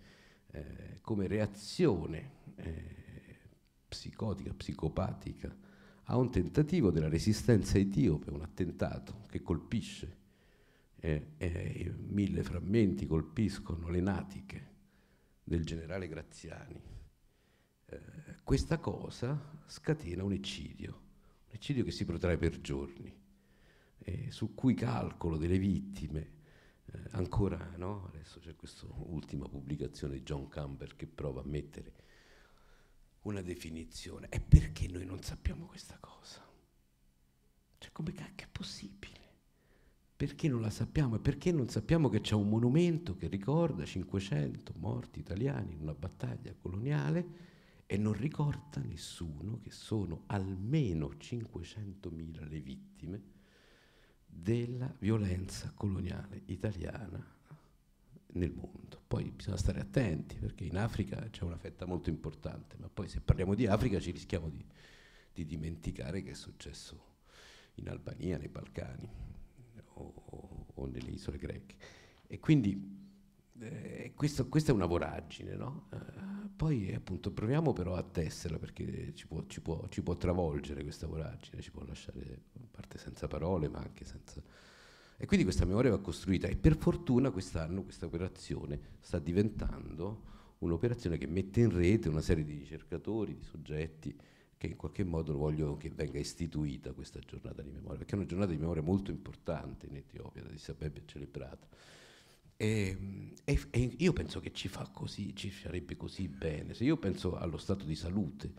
[SPEAKER 1] eh, come reazione eh, psicotica, psicopatica a un tentativo della resistenza etiope, un attentato che colpisce eh, eh, mille frammenti colpiscono le natiche del generale Graziani. Eh, questa cosa scatena un eccidio, un eccidio che si protrae per giorni, su cui calcolo delle vittime eh, ancora, no? adesso c'è questa ultima pubblicazione di John Campbell che prova a mettere una definizione. E perché noi non sappiamo questa cosa? Cioè, come cacchio è possibile? perché non la sappiamo e perché non sappiamo che c'è un monumento che ricorda 500 morti italiani in una battaglia coloniale e non ricorda nessuno che sono almeno 500.000 le vittime della violenza coloniale italiana nel mondo. Poi bisogna stare attenti perché in Africa c'è una fetta molto importante, ma poi se parliamo di Africa ci rischiamo di, di dimenticare che è successo in Albania, nei Balcani o nelle isole greche. E quindi eh, questo, questa è una voragine, no? eh, poi appunto proviamo però a tesserla perché ci può, ci, può, ci può, travolgere questa voragine, ci può lasciare parte senza parole ma anche senza... E quindi questa memoria va costruita e per fortuna quest'anno questa operazione sta diventando un'operazione che mette in rete una serie di ricercatori, di soggetti, che in qualche modo voglio che venga istituita questa giornata di memoria, perché è una giornata di memoria molto importante in Etiopia, da di Sabebbe celebrata. E, ehm, e, e, io penso che ci fa così, ci farebbe così bene. Se io penso allo stato di salute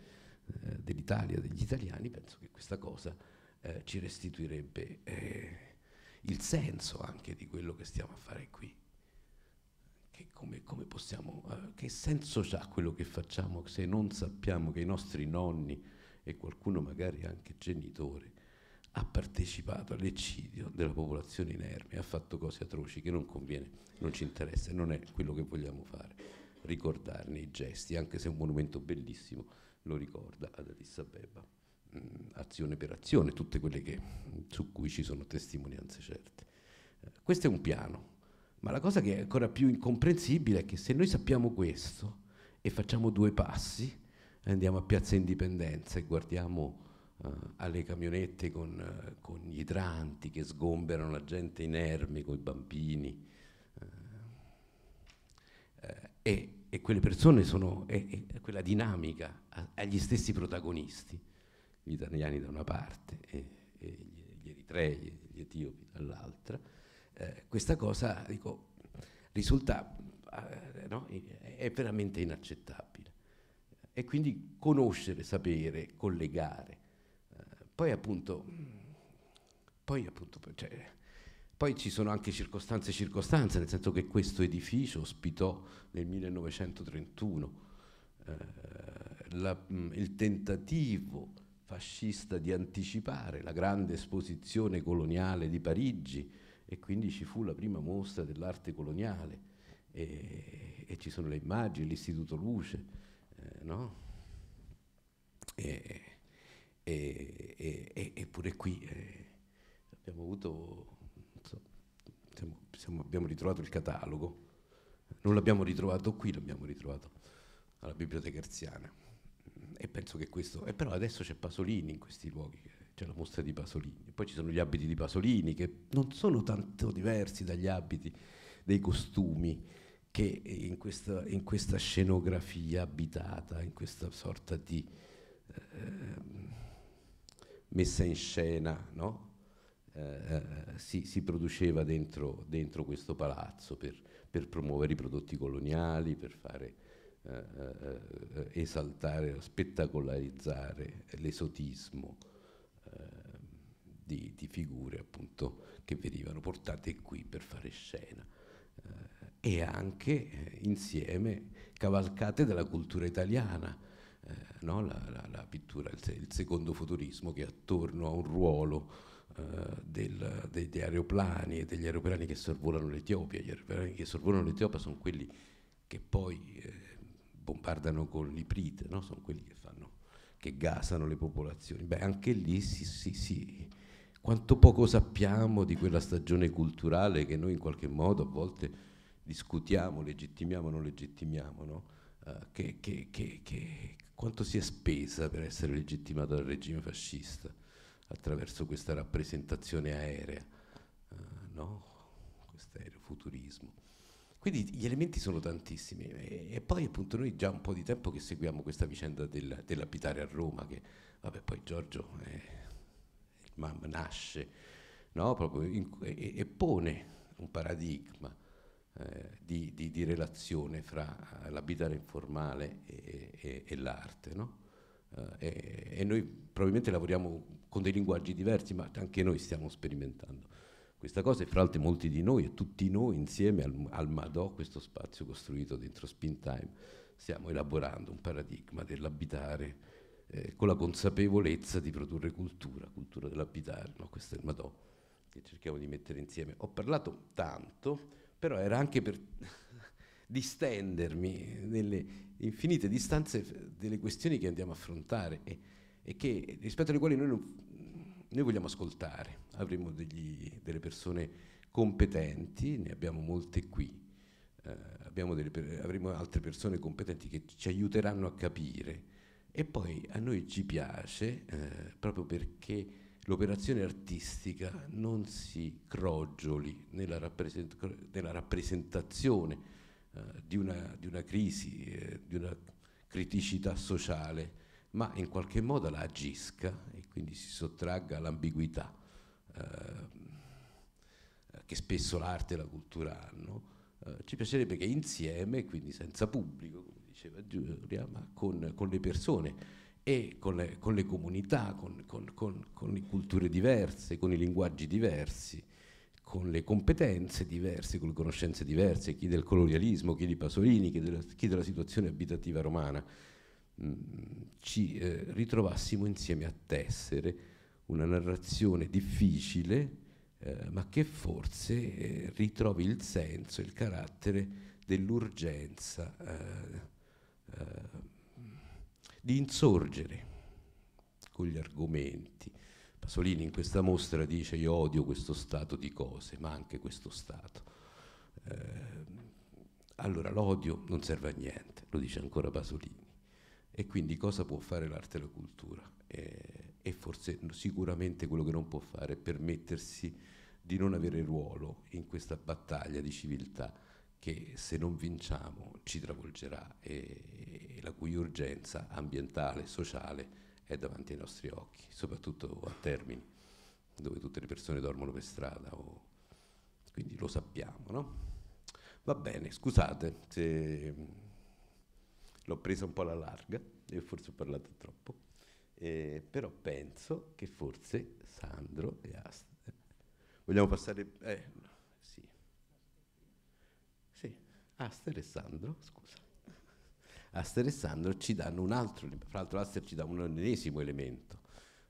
[SPEAKER 1] eh, dell'Italia, degli italiani, penso che questa cosa eh, ci restituirebbe eh, il senso anche di quello che stiamo a fare qui. Che, come, come possiamo, eh, che senso ha quello che facciamo se non sappiamo che i nostri nonni e qualcuno magari anche genitore ha partecipato all'eccidio della popolazione inerme, ha fatto cose atroci che non conviene, non ci interessa, non è quello che vogliamo fare. Ricordarne i gesti, anche se è un monumento bellissimo, lo ricorda ad Addis Abeba, mm, azione per azione, tutte quelle che, su cui ci sono testimonianze certe. Eh, questo è un piano, ma la cosa che è ancora più incomprensibile è che se noi sappiamo questo e facciamo due passi, andiamo a Piazza Indipendenza e guardiamo uh, alle camionette con, uh, con, gli idranti che sgomberano la gente inerme, con i bambini. Uh, e, e, quelle persone sono, e, e quella dinamica agli stessi protagonisti, gli italiani da una parte e, gli, gli, eritrei e gli etiopi dall'altra, questa cosa dico, risulta, no, è veramente inaccettabile e quindi conoscere, sapere, collegare. Eh, poi appunto, poi, appunto cioè, poi ci sono anche circostanze e circostanze, nel senso che questo edificio ospitò nel 1931 eh, la, il tentativo fascista di anticipare la grande esposizione coloniale di Parigi e quindi ci fu la prima mostra dell'arte coloniale e, e ci sono le immagini, l'Istituto Luce no? E, e, e, eppure qui eh, abbiamo avuto, so, siamo, siamo, abbiamo ritrovato il catalogo, non l'abbiamo ritrovato qui, l'abbiamo ritrovato alla biblioteca Erziana. E penso che questo, e però adesso c'è Pasolini in questi luoghi, c'è la mostra di Pasolini, poi ci sono gli abiti di Pasolini che non sono tanto diversi dagli abiti, dei costumi, che in questa, in questa, scenografia abitata, in questa sorta di eh, messa in scena, no? Eh, eh, si, si, produceva dentro, dentro questo palazzo per, per, promuovere i prodotti coloniali, per fare, eh, eh, eh esaltare, spettacolarizzare l'esotismo ehm, di, di, figure appunto che venivano portate qui per fare scena e anche eh, insieme cavalcate dalla cultura italiana, eh, no? la, la, la, pittura, il, il, secondo futurismo che attorno a un ruolo eh, degli aeroplani e degli aeroplani che sorvolano l'Etiopia. Gli aeroplani che sorvolano l'Etiopia sono quelli che poi eh, bombardano con l'iprite, no? sono quelli che, fanno, che gasano le popolazioni. Beh, anche lì sì, sì, si quanto poco sappiamo di quella stagione culturale che noi in qualche modo a volte discutiamo, legittimiamo o non legittimiamo, no? uh, che, che, che, che, quanto si è spesa per essere legittimato dal regime fascista attraverso questa rappresentazione aerea, uh, no? questo aereo futurismo. Quindi gli elementi sono tantissimi e, e, poi appunto noi già un po' di tempo che seguiamo questa vicenda del, dell'abitare a Roma, che vabbè poi Giorgio eh, il mamma nasce no? Proprio in, e, e pone un paradigma eh, di, di, di, relazione fra eh, l'abitare informale e, e, e l'arte. No? Eh, e, noi probabilmente lavoriamo con dei linguaggi diversi, ma anche noi stiamo sperimentando questa cosa e fra l'altro molti di noi e tutti noi insieme al, al Madò, questo spazio costruito dentro Spin Time, stiamo elaborando un paradigma dell'abitare eh, con la consapevolezza di produrre cultura, cultura dell'abitare, no? questo è il Madò che cerchiamo di mettere insieme. Ho parlato tanto, però era anche per [laughs] distendermi nelle infinite distanze delle questioni che andiamo a affrontare e, e che, rispetto alle quali noi, non, noi vogliamo ascoltare. Avremo degli, delle persone competenti, ne abbiamo molte qui, eh, delle, avremo altre persone competenti che ci aiuteranno a capire. E poi a noi ci piace, eh, proprio perché l'operazione artistica non si crogioli nella, rappresent- nella rappresentazione eh, di, una, di, una, crisi, eh, di una criticità sociale, ma in qualche modo la agisca e quindi si sottragga all'ambiguità eh, che spesso l'arte e la cultura hanno. Eh, ci piacerebbe che insieme, quindi senza pubblico, come diceva Giulia, ma con, con le persone, e con le, con le comunità, con, con, con, le culture diverse, con i linguaggi diversi, con le competenze diverse, con le conoscenze diverse, chi del colonialismo, chi di Pasolini, chi della, chi della situazione abitativa romana, mh, mm, ci eh, ritrovassimo insieme a tessere una narrazione difficile, eh, ma che forse eh, ritrovi il senso, il carattere dell'urgenza eh, eh, di insorgere con gli argomenti. Pasolini in questa mostra dice io odio questo stato di cose, ma anche questo stato. Eh, allora l'odio non serve a niente, lo dice ancora Pasolini. E quindi cosa può fare l'arte e la cultura? Eh, e forse sicuramente quello che non può fare è permettersi di non avere ruolo in questa battaglia di civiltà che se non vinciamo ci travolgerà e, la cui urgenza ambientale e sociale è davanti ai nostri occhi, soprattutto a Termini, dove tutte le persone dormono per strada, o... quindi lo sappiamo, no? Va bene, scusate se l'ho presa un po' alla larga e forse ho parlato troppo, eh, però penso che forse Sandro e Aster... Eh, vogliamo passare... Eh, Sì. Sì, Aster e Sandro, scusa. Aster e Sandro ci danno un altro, fra l'altro Aster ci dà un ennesimo elemento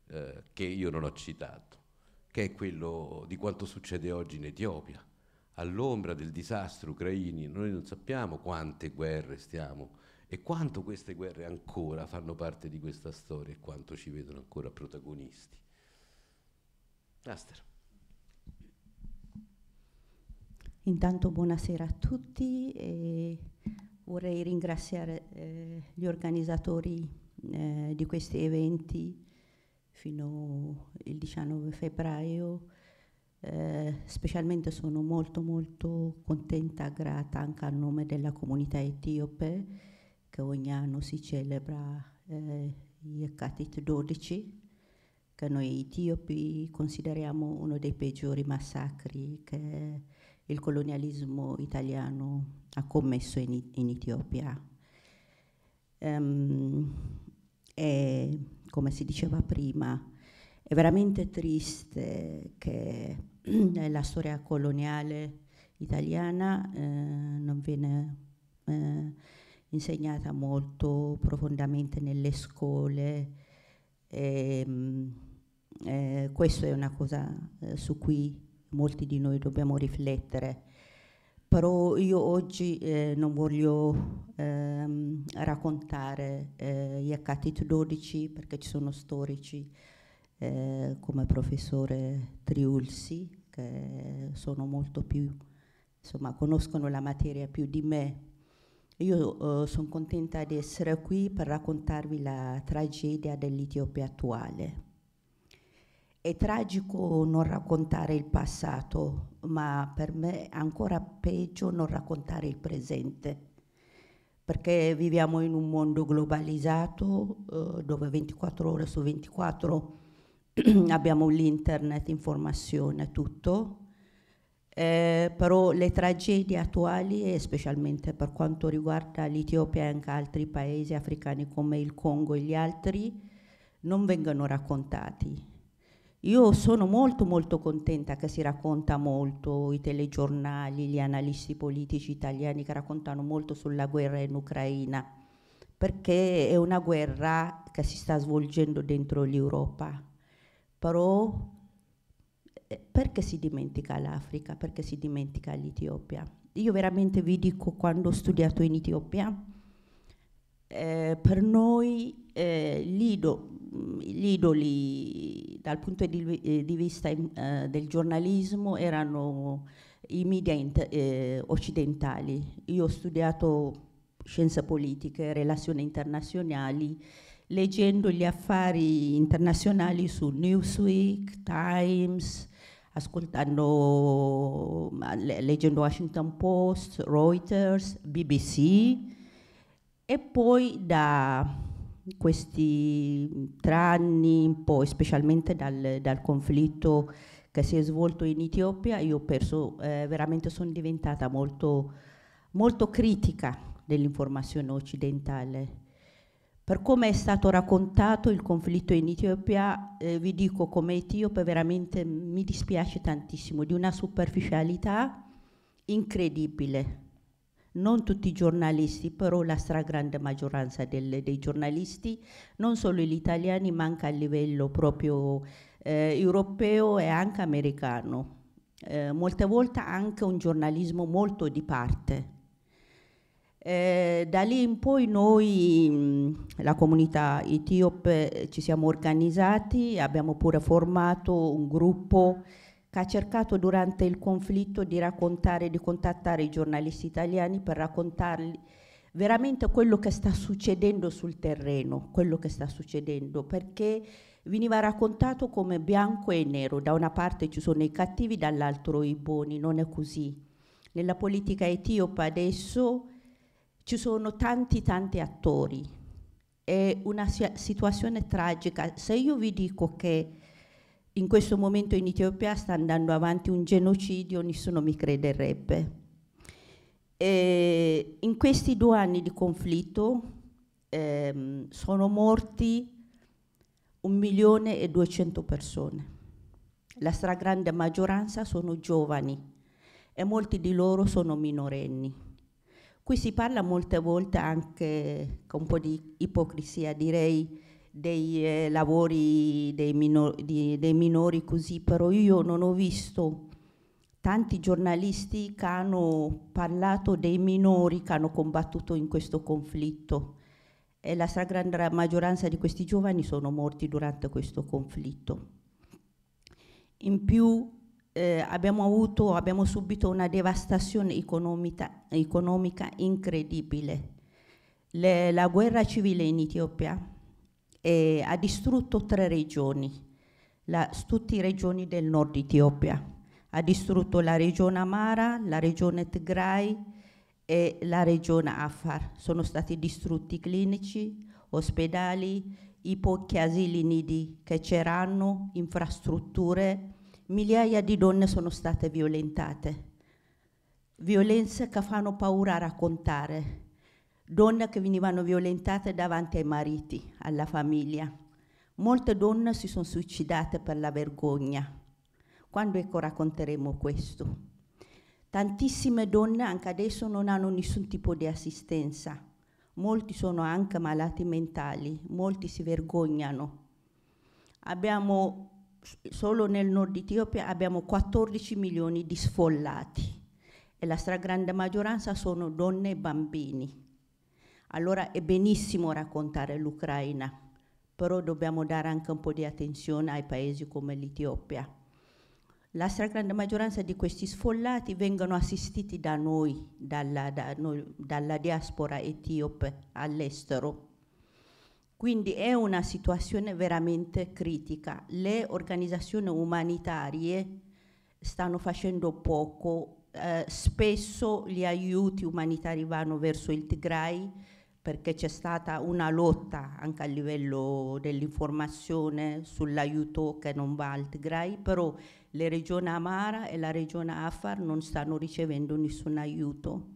[SPEAKER 1] eh, che io non ho citato, che è quello di quanto succede oggi in Etiopia. All'ombra del disastro ucraini noi non sappiamo quante guerre stiamo e quanto queste guerre ancora fanno parte di questa storia e quanto ci vedono ancora protagonisti.
[SPEAKER 10] Aster. Intanto buonasera a tutti. E Vorrei ringraziare eh, gli organizzatori eh, di questi eventi fino al 19 febbraio. Eh, specialmente sono molto molto contenta, grata anche a nome della comunità etiope che ogni anno si celebra eh, Yekatit 12 che noi etiopi consideriamo uno dei peggiori massacri che il colonialismo italiano ha commesso in, in Etiopia. Um, ehm, e come si diceva prima, è veramente triste che [clears throat] la storia coloniale italiana eh, non viene eh, insegnata molto profondamente nelle scuole. E, ehm, eh, questa è una cosa eh, su cui molti di noi dobbiamo riflettere. Però io oggi eh, non voglio ehm, raccontare eh, gli H12 perché ci sono storici eh, come professore Triulsi che sono molto più, insomma, conoscono la materia più di me. Io eh, sono contenta di essere qui per raccontarvi la tragedia dell'Etiopia attuale. È tragico non raccontare il passato, ma per me è ancora peggio non raccontare il presente, perché viviamo in un mondo globalizzato eh, dove 24 ore su 24 [clears throat] abbiamo l'internet, informazione, tutto, eh, però le tragedie attuali, e specialmente per quanto riguarda l'Etiopia e anche altri paesi africani come il Congo e gli altri, non vengono raccontati io sono molto molto contenta che si racconta molto, i telegiornali, gli analisti politici italiani che raccontano molto sulla guerra in Ucraina, perché è una guerra che si sta svolgendo dentro l'Europa. Però eh, perché si dimentica l'Africa? Perché si dimentica l'Etiopia? Io veramente vi dico quando ho studiato in Etiopia, eh, per noi eh, lì gli idoli dal punto di, eh, di vista eh, del giornalismo erano i media eh, occidentali. Io ho studiato scienze politiche, relazioni internazionali, leggendo gli affari internazionali su Newsweek, Times, ascoltando, leggendo Washington Post, Reuters, BBC e poi da questi mm, tre anni in poi, specialmente dal, dal, conflitto che si è svolto in Etiopia, io ho perso, eh, veramente sono diventata molto, molto critica dell'informazione occidentale. Per come è stato raccontato il conflitto in Etiopia, eh, vi dico come etiope veramente mi dispiace tantissimo, di una superficialità incredibile non tutti i giornalisti, però la stragrande maggioranza del, dei giornalisti, non solo gli italiani, ma anche a livello proprio eh, europeo e anche americano. Eh, molte volte anche un giornalismo molto di parte. Eh, da lì in poi noi, la comunità etiope, eh, ci siamo organizzati, abbiamo pure formato un gruppo che ha cercato durante il conflitto di raccontare, di contattare i giornalisti italiani per raccontargli veramente quello che sta succedendo sul terreno, quello che sta succedendo, perché veniva raccontato come bianco e nero, da una parte ci sono i cattivi, dall'altro i buoni, non è così. Nella politica etiopa adesso ci sono tanti tanti attori, è una situazione tragica. Se io vi dico che in questo momento in Etiopia sta andando avanti un genocidio, nessuno mi crederebbe. E in questi due anni di conflitto ehm, sono morti un milione e duecento persone. La stragrande maggioranza sono giovani e molti di loro sono minorenni. Qui si parla molte volte anche con un po' di ipocrisia, direi, dei eh, lavori dei, minor di, dei, minori così, però io non ho visto tanti giornalisti che hanno parlato dei minori che hanno combattuto in questo conflitto e la stragrande maggioranza di questi giovani sono morti durante questo conflitto. In più eh, abbiamo, avuto, abbiamo subito una devastazione economica, economica incredibile. Le, la guerra civile in Etiopia eh, ha distrutto tre regioni, la, tutte le regioni del nord Etiopia. Ha distrutto la regione Amara, la regione Tigray e la regione Afar. Sono stati distrutti clinici, ospedali, i pochi asili nidi che c'erano, infrastrutture. Migliaia di donne sono state violentate. Violenze che fanno paura a raccontare donne che venivano violentate davanti ai mariti, alla famiglia. Molte donne si sono suicidate per la vergogna. Quando ecco racconteremo questo? Tantissime donne anche adesso non hanno nessun tipo di assistenza. Molti sono anche malati mentali, molti si vergognano. Abbiamo solo nel nord Etiopia abbiamo 14 milioni di sfollati e la stragrande maggioranza sono donne e bambini. Allora è benissimo raccontare l'Ucraina, però dobbiamo dare anche un po' di attenzione ai paesi come l'Etiopia. La stragrande maggioranza di questi sfollati vengono assistiti da noi, dalla, da noi, dalla diaspora etiope all'estero. Quindi è una situazione veramente critica. Le organizzazioni umanitarie stanno facendo poco, eh, spesso gli aiuti umanitari vanno verso il Tigray, perché c'è stata una lotta anche a livello dell'informazione sull'aiuto che non va al Tigray, però le regioni Amara e la regione Afar non stanno ricevendo nessun aiuto.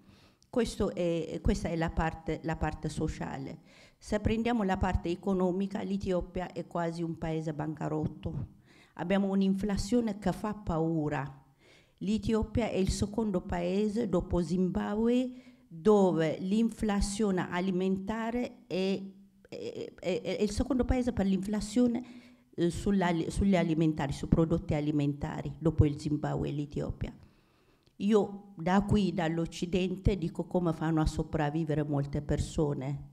[SPEAKER 10] È, questa è la parte, la parte, sociale. Se prendiamo la parte economica, l'Etiopia è quasi un paese bancarotto. Abbiamo un'inflazione che fa paura. L'Etiopia è il secondo paese dopo Zimbabwe dove l'inflazione alimentare è, è, è, è, il secondo paese per l'inflazione eh, sugli alimentari, sui prodotti alimentari, dopo il Zimbabwe e l'Etiopia. Io da qui, dall'Occidente, dico come fanno a sopravvivere molte persone.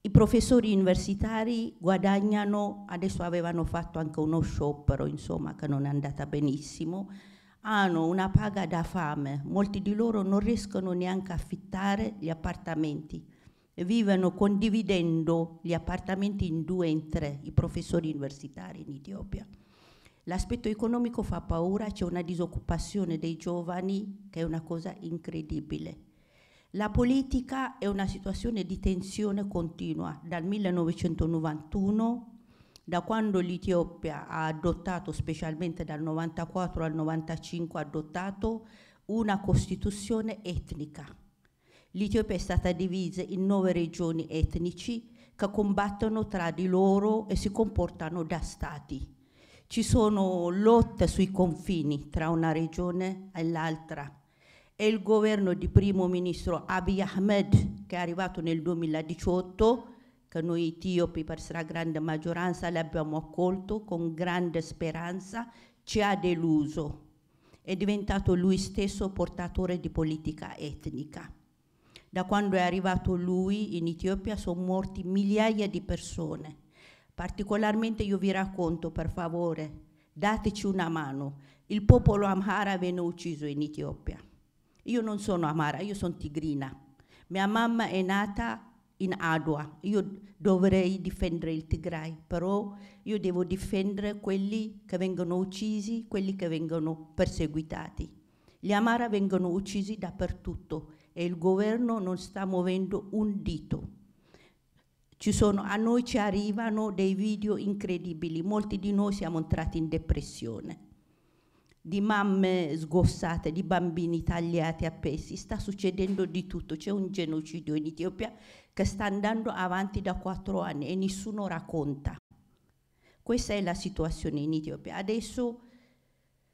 [SPEAKER 10] I professori universitari guadagnano, adesso avevano fatto anche uno sciopero, insomma, che non è andata benissimo, hanno una paga da fame, molti di loro non riescono neanche a affittare gli appartamenti. Vivono condividendo gli appartamenti in due e in tre, i professori universitari in Etiopia. L'aspetto economico fa paura, c'è una disoccupazione dei giovani che è una cosa incredibile. La politica è una situazione di tensione continua dal 1991 da quando l'Etiopia ha adottato, specialmente dal 94 al 95, ha adottato una costituzione etnica. L'Etiopia è stata divisa in nove regioni etnici che combattono tra di loro e si comportano da stati. Ci sono lotte sui confini tra una regione e l'altra e il governo di primo ministro Abiy Ahmed, che è arrivato nel 2018, che noi etiopi per stragrande maggioranza l'abbiamo accolto con grande speranza, ci ha deluso. È diventato lui stesso portatore di politica etnica. Da quando è arrivato lui in Etiopia sono morti migliaia di persone. Particolarmente io vi racconto, per favore, dateci una mano. Il popolo Amhara venne ucciso in Etiopia. Io non sono Amhara, io sono tigrina. Mia mamma è nata in Adwa. Io dovrei difendere il Tigray, però io devo difendere quelli che vengono uccisi, quelli che vengono perseguitati. Gli Amara vengono uccisi dappertutto e il governo non sta muovendo un dito. Sono, a noi ci arrivano dei video incredibili, molti di noi siamo entrati in depressione, di mamme sgossate, di bambini tagliati a pezzi, sta succedendo di tutto, c'è un genocidio in Etiopia che sta andando avanti da quattro anni e nessuno racconta. Questa è la situazione in Etiopia. Adesso,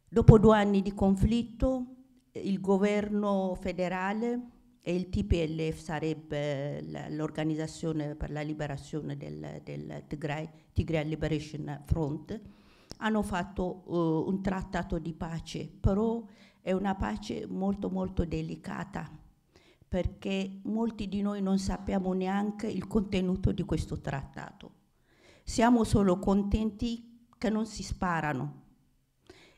[SPEAKER 10] dopo due anni di conflitto, il governo federale e il TPLF sarebbe l'Organizzazione per la Liberazione del, del Tigray, Tigray Liberation Front, hanno fatto uh, un trattato di pace, però è una pace molto molto delicata perché molti di noi non sappiamo neanche il contenuto di questo trattato. Siamo solo contenti che non si sparano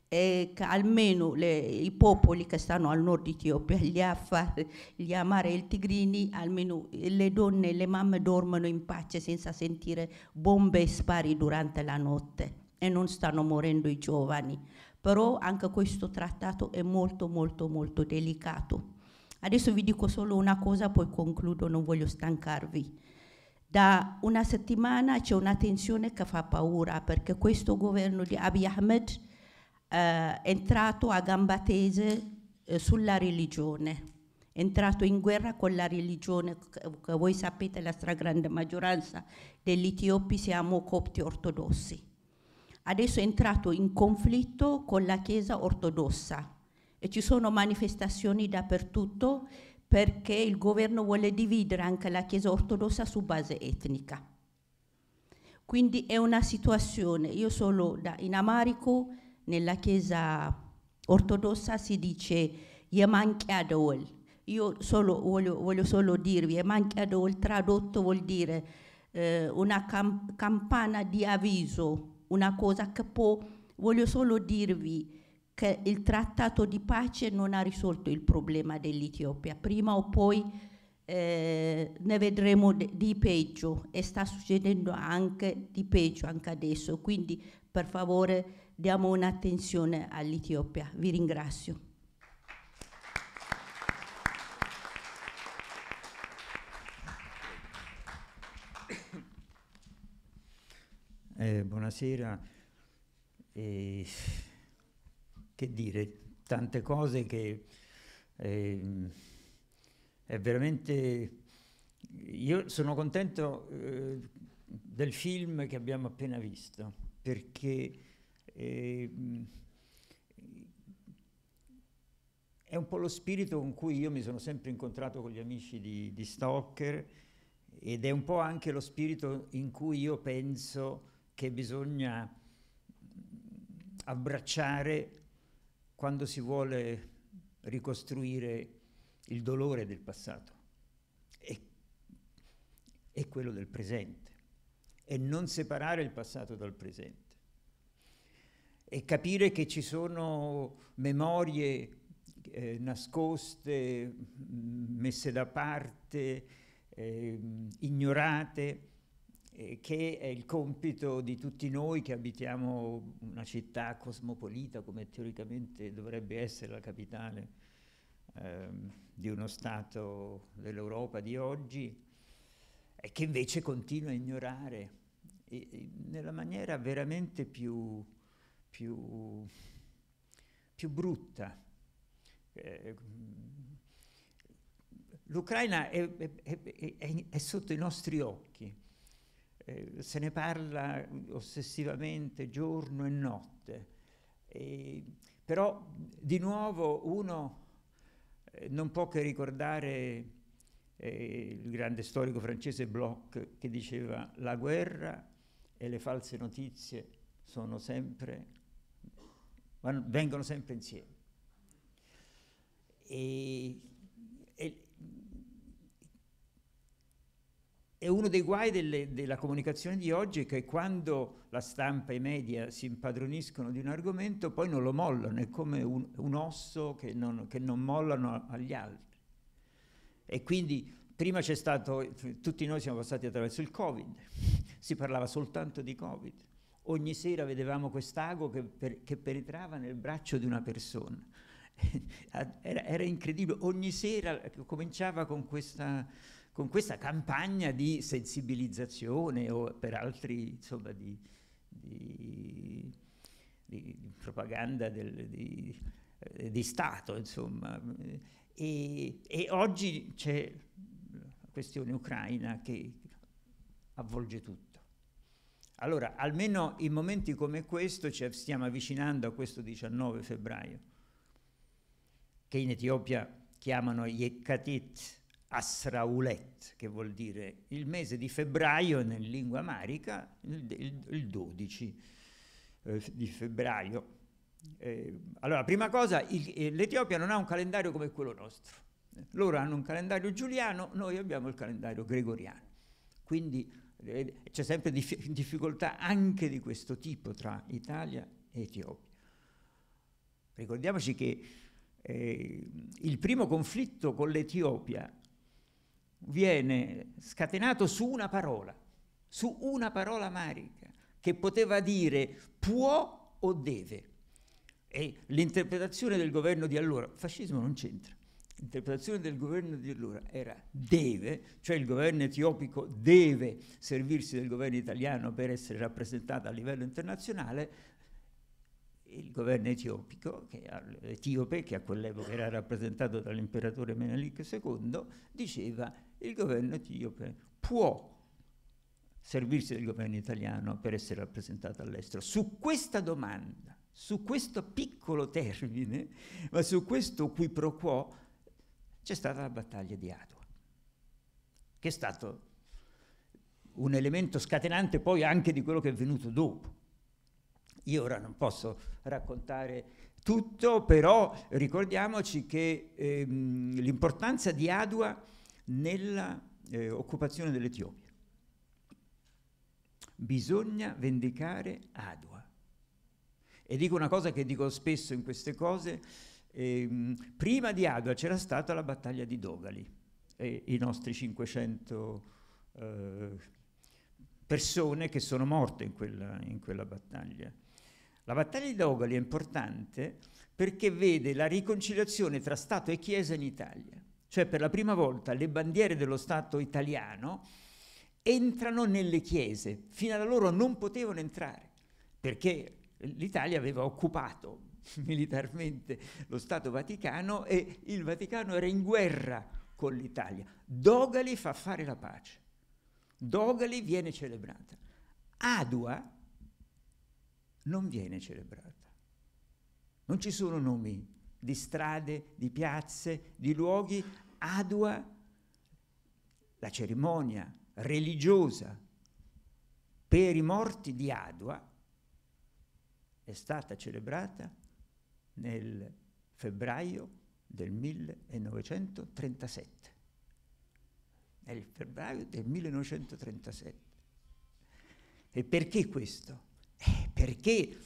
[SPEAKER 10] e che almeno le, i popoli che stanno al nord Etiopia, gli Afar, gli Amare e il Tigrini, almeno le donne e le mamme dormono in pace senza sentire bombe e spari durante la notte e non stanno morendo i giovani. Però anche questo trattato è molto molto molto delicato Adesso vi dico solo una cosa, poi concludo, non voglio stancarvi. Da una settimana c'è una tensione che fa paura perché questo governo di Abiy Ahmed eh, è entrato a gamba tese eh, sulla religione, è entrato in guerra con la religione, che voi sapete la stragrande maggioranza degli etiopi siamo copti ortodossi. Adesso è entrato in conflitto con la Chiesa ortodossa e ci sono manifestazioni dappertutto perché il governo vuole dividere anche la Chiesa ortodossa su base etnica. Quindi è una situazione, io solo da, in Amarico, nella Chiesa ortodossa si dice Yeman Kiadol, io solo, voglio, voglio, solo dirvi, Yeman Kiadol tradotto vuol dire eh, una cam campana di avviso, una cosa che può, voglio solo dirvi, che il trattato di pace non ha risolto il problema dell'Etiopia. Prima o poi eh, ne vedremo di peggio e sta succedendo anche di peggio anche adesso. Quindi per favore diamo un'attenzione all'Etiopia. Vi ringrazio.
[SPEAKER 5] Eh, buonasera. Eh, che dire, tante cose che eh, è veramente... Io sono contento eh, del film che abbiamo appena visto, perché eh, è un po' lo spirito con cui io mi sono sempre incontrato con gli amici di, di Stoker ed è un po' anche lo spirito in cui io penso che bisogna abbracciare quando si vuole ricostruire il dolore del passato e, e quello del presente e non separare il passato dal presente e capire che ci sono memorie eh, nascoste, messe da parte, eh, ignorate, che è il compito di tutti noi che abitiamo una città cosmopolita come teoricamente dovrebbe essere la capitale eh, di uno Stato dell'Europa di oggi e che invece continua a ignorare e, e nella maniera veramente più, più, più brutta. Eh, L'Ucraina è, è, è, è, sotto i nostri occhi eh, se ne parla ossessivamente giorno e notte, e, però di nuovo uno eh, non può che ricordare eh, il grande storico francese Bloch che diceva la guerra e le false notizie sono sempre, vengono sempre insieme. E è uno dei guai delle, della comunicazione di oggi che quando la stampa e i media si impadroniscono di un argomento poi non lo mollano, è come un, un osso che non, che non, mollano agli altri. E quindi prima c'è stato, tutti noi siamo passati attraverso il Covid, si parlava soltanto di Covid. Ogni sera vedevamo quest'ago che, per, che penetrava nel braccio di una persona. [laughs] Era, era incredibile, ogni sera cominciava con questa con questa campagna di sensibilizzazione o per altri, insomma, di, di, di propaganda del, di, eh, di, Stato, insomma. E, e oggi c'è la questione ucraina che avvolge tutto. Allora, almeno in momenti come questo ci stiamo avvicinando a questo 19 febbraio, che in Etiopia chiamano Yekatit, Asraulet, che vuol dire il mese di febbraio nella lingua amarica, il, il, il 12 eh, di febbraio. Eh, allora, prima cosa, il, eh, l'Etiopia non ha un calendario come quello nostro. Loro hanno un calendario giuliano, noi abbiamo il calendario gregoriano. Quindi eh, c'è sempre dif- [laughs] difficoltà anche di questo tipo tra Italia e Etiopia. Ricordiamoci che eh, il primo conflitto con l'Etiopia viene scatenato su una parola, su una parola marica, che poteva dire può o deve. E l'interpretazione del governo di allora, fascismo non c'entra, l'interpretazione del governo di allora era deve, cioè il governo etiopico deve servirsi del governo italiano per essere rappresentato a livello internazionale, il governo etiopico, che, etiope, che a quell'epoca era rappresentato dall'imperatore Menelik II, diceva il governo etiope può servirsi del governo italiano per essere rappresentato all'estero. Su questa domanda, su questo piccolo termine, ma su questo qui pro quo, c'è stata la battaglia di Adua, che è stato un elemento scatenante poi anche di quello che è venuto dopo. Io ora non posso raccontare tutto, però ricordiamoci che ehm, l'importanza di Adua nella eh, occupazione dell'Etiopia. Bisogna vendicare Adua. E dico una cosa che dico spesso in queste cose, ehm, prima di Adua c'era stata la battaglia di Dogali, e i nostri 500 eh, persone che sono morte in quella, in quella battaglia. La battaglia di Dogali è importante perché vede la riconciliazione tra Stato e Chiesa in Italia cioè per la prima volta le bandiere dello Stato italiano entrano nelle chiese, fino ad allora non potevano entrare, perché l'Italia aveva occupato [laughs] militarmente lo Stato Vaticano e il Vaticano era in guerra con l'Italia. Dogali fa fare la pace, Dogali viene celebrata, Adua non viene celebrata, non ci sono nomi di strade, di piazze, di luoghi, adua la cerimonia religiosa per i morti di Adua è stata celebrata nel febbraio del 1937. Nel febbraio del 1937. E perché questo? Eh, perché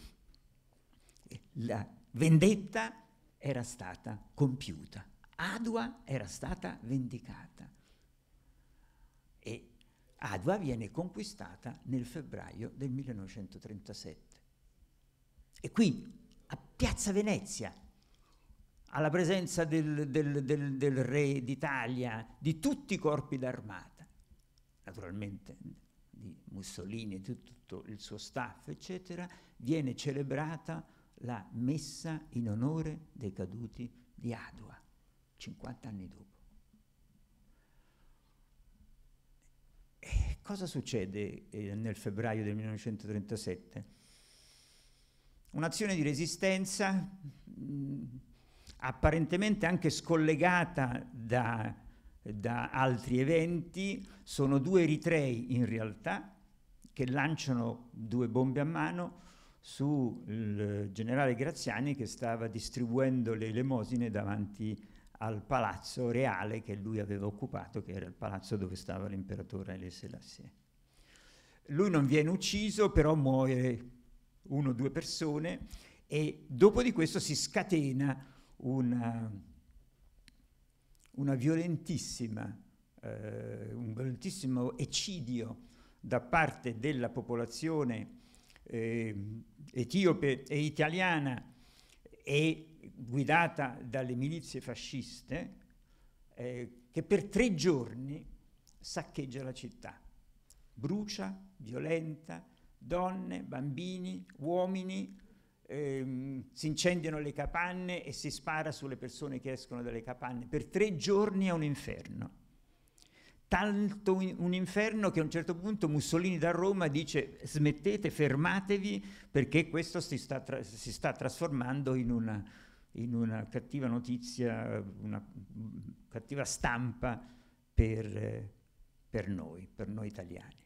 [SPEAKER 5] la vendetta era stata compiuta, Adua era stata vendicata e Adua viene conquistata nel febbraio del 1937. E qui, a Piazza Venezia, alla presenza del, del, del, del re d'Italia, di tutti i corpi d'armata, naturalmente di Mussolini e di tutto il suo staff, eccetera, viene celebrata la messa in onore dei caduti di Adua, 50 anni dopo. E cosa succede eh, nel febbraio del 1937? Un'azione di resistenza mh, apparentemente anche scollegata da, da altri eventi, sono due eritrei in realtà che lanciano due bombe a mano, sul eh, generale Graziani che stava distribuendo le elemosine davanti al palazzo reale che lui aveva occupato, che era il palazzo dove stava l'imperatore Haile Selassie. Lui non viene ucciso, però muore uno o due persone e dopo di questo si scatena una, una violentissima, eh, un violentissimo ecidio da parte della popolazione eh, etiope e italiana e guidata dalle milizie fasciste eh, che per tre giorni saccheggia la città, brucia, violenta, donne, bambini, uomini, ehm, si incendiano le capanne e si spara sulle persone che escono dalle capanne. Per tre giorni è un inferno tanto un inferno che a un certo punto Mussolini da Roma dice smettete, fermatevi perché questo si sta, tra- si sta trasformando in una, in una, cattiva notizia, una cattiva stampa per, per noi, per noi italiani.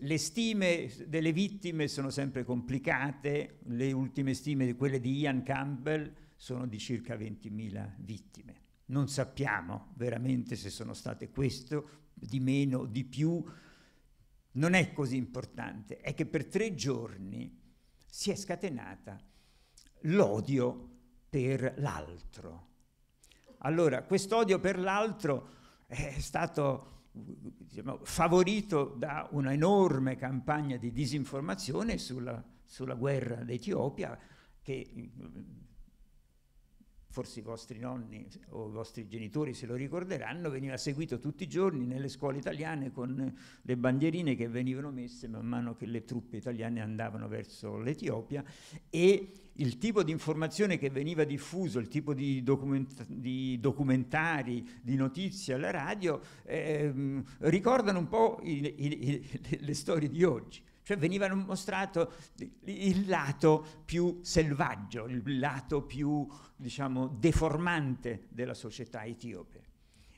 [SPEAKER 5] Le stime delle vittime sono sempre complicate, le ultime stime, quelle di Ian Campbell, sono di circa 20.000 vittime non sappiamo veramente se sono state questo, di meno, di più, non è così importante, è che per tre giorni si è scatenata l'odio per l'altro. Allora, quest'odio per l'altro è stato diciamo, favorito da un'enorme campagna di disinformazione sulla, sulla guerra d'Etiopia che forse i vostri nonni o i vostri genitori se lo ricorderanno, veniva seguito tutti i giorni nelle scuole italiane con le bandierine che venivano messe man mano che le truppe italiane andavano verso l'Etiopia e il tipo di informazione che veniva diffuso, il tipo di, documenta di documentari, di notizie alla radio, ehm, ricordano un po' i, i, i, le storie di oggi. Cioè venivano mostrato il lato più selvaggio, il lato più, diciamo, deformante della società etiope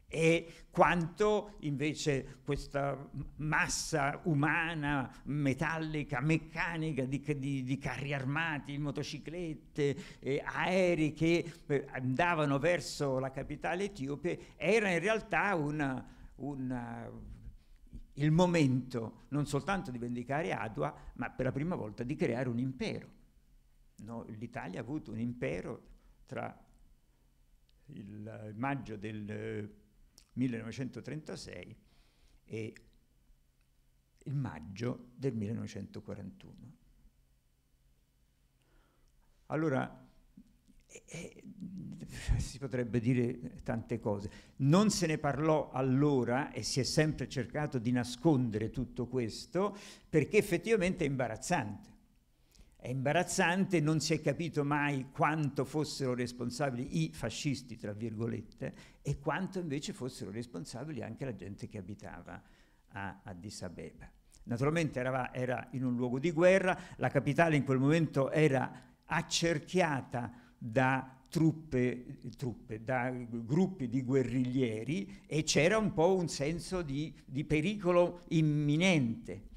[SPEAKER 5] e quanto invece questa massa umana, metallica, meccanica di, di, di carri armati, motociclette, eh, aerei che eh, andavano verso la capitale etiope era in realtà una, una il momento non soltanto di vendicare Adua, ma per la prima volta di creare un impero. No, L'Italia ha avuto un impero tra il eh, maggio del 1936 eh, e il maggio del 1941. Allora e eh, eh, si potrebbe dire tante cose. Non se ne parlò allora e si è sempre cercato di nascondere tutto questo perché effettivamente è imbarazzante. È imbarazzante, non si è capito mai quanto fossero responsabili i fascisti, tra virgolette, e quanto invece fossero responsabili anche la gente che abitava a Addis Abeba. Naturalmente era, era in un luogo di guerra, la capitale in quel momento era accerchiata da truppe, truppe da gruppi di guerriglieri e c'era un po' un senso di, di pericolo imminente.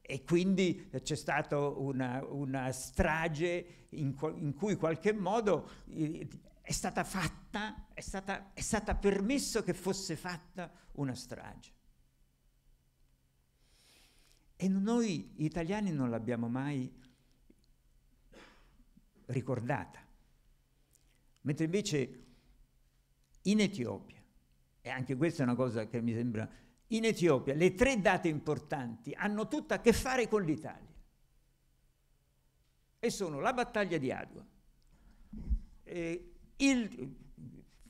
[SPEAKER 5] E quindi c'è stata una, una, strage in, in cui in qualche modo è stata fatta, è stata, è stata permesso che fosse fatta una strage. E noi italiani non l'abbiamo mai ricordata. Mentre invece in Etiopia, e anche questa è una cosa che mi sembra, in Etiopia le tre date importanti hanno tutto a che fare con l'Italia. E sono la battaglia di Adua, eh, il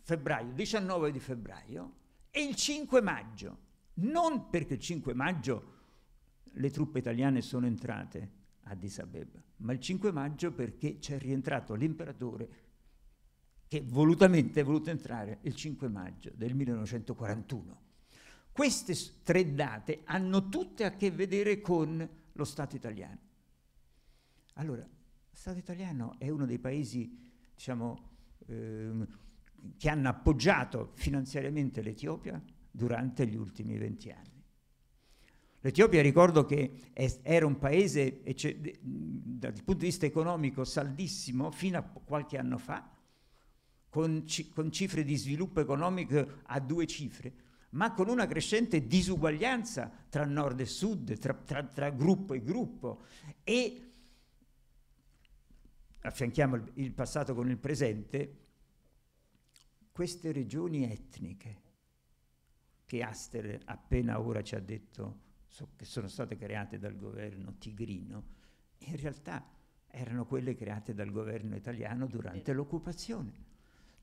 [SPEAKER 5] febbraio, 19 di febbraio e il 5 maggio. Non perché il 5 maggio le truppe italiane sono entrate a Addis Abeba, ma il 5 maggio perché c'è rientrato l'imperatore che volutamente è voluto entrare il 5 maggio del 1941. Queste tre date hanno tutte a che vedere con lo Stato italiano. Allora, lo Stato italiano è uno dei paesi, diciamo, ehm, che hanno appoggiato finanziariamente l'Etiopia durante gli ultimi venti anni. L'Etiopia ricordo che es- era un paese ecce- dal punto di vista economico saldissimo fino a qualche anno fa, con, con cifre di sviluppo economico a due cifre, ma con una crescente disuguaglianza tra nord e sud, tra, tra, tra gruppo e gruppo. E affianchiamo il, il passato con il presente, queste regioni etniche che Aster appena ora ci ha detto so, che sono state create dal governo tigrino, in realtà erano quelle create dal governo italiano durante l'occupazione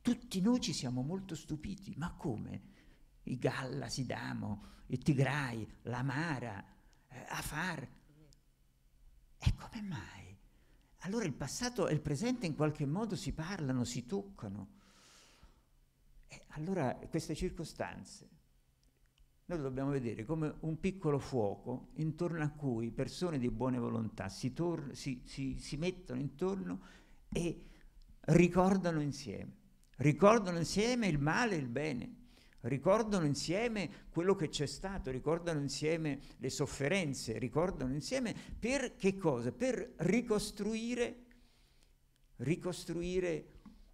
[SPEAKER 5] tutti noi ci siamo molto stupiti, ma come? I Galla, Sidamo, i Tigrai, l'Amara, eh, Afar. E come mai? Allora il passato e il presente in qualche modo si parlano, si toccano. E allora queste circostanze noi dobbiamo vedere come un piccolo fuoco intorno a cui persone di buone volontà si, tor- si, si, si mettono intorno e ricordano insieme ricordano insieme il male e il bene, ricordano insieme quello che c'è stato, ricordano insieme le sofferenze, ricordano insieme per che cosa? Per ricostruire, ricostruire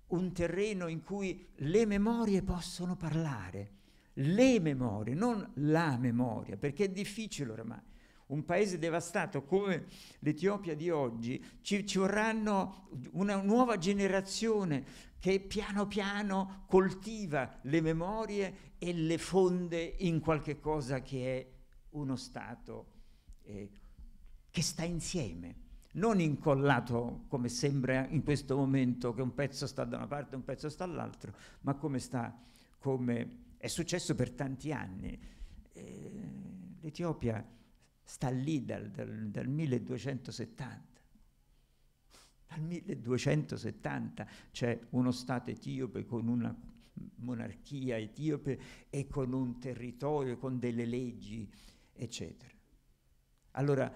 [SPEAKER 5] un terreno in cui le memorie possono parlare, le memorie, non la memoria, perché è difficile ormai. un paese devastato come l'Etiopia di oggi, ci, ci vorranno una nuova generazione che piano piano coltiva le memorie e le fonde in qualche cosa che è uno Stato eh, che sta insieme, non incollato come sembra in questo momento che un pezzo sta da una parte e un pezzo sta dall'altro, ma come sta, come è successo per tanti anni. Eh, L'Etiopia sta lì dal, dal, dal 1270 dal 1270 c'è uno Stato etiope con una monarchia etiope e con un territorio, con delle leggi, eccetera. Allora,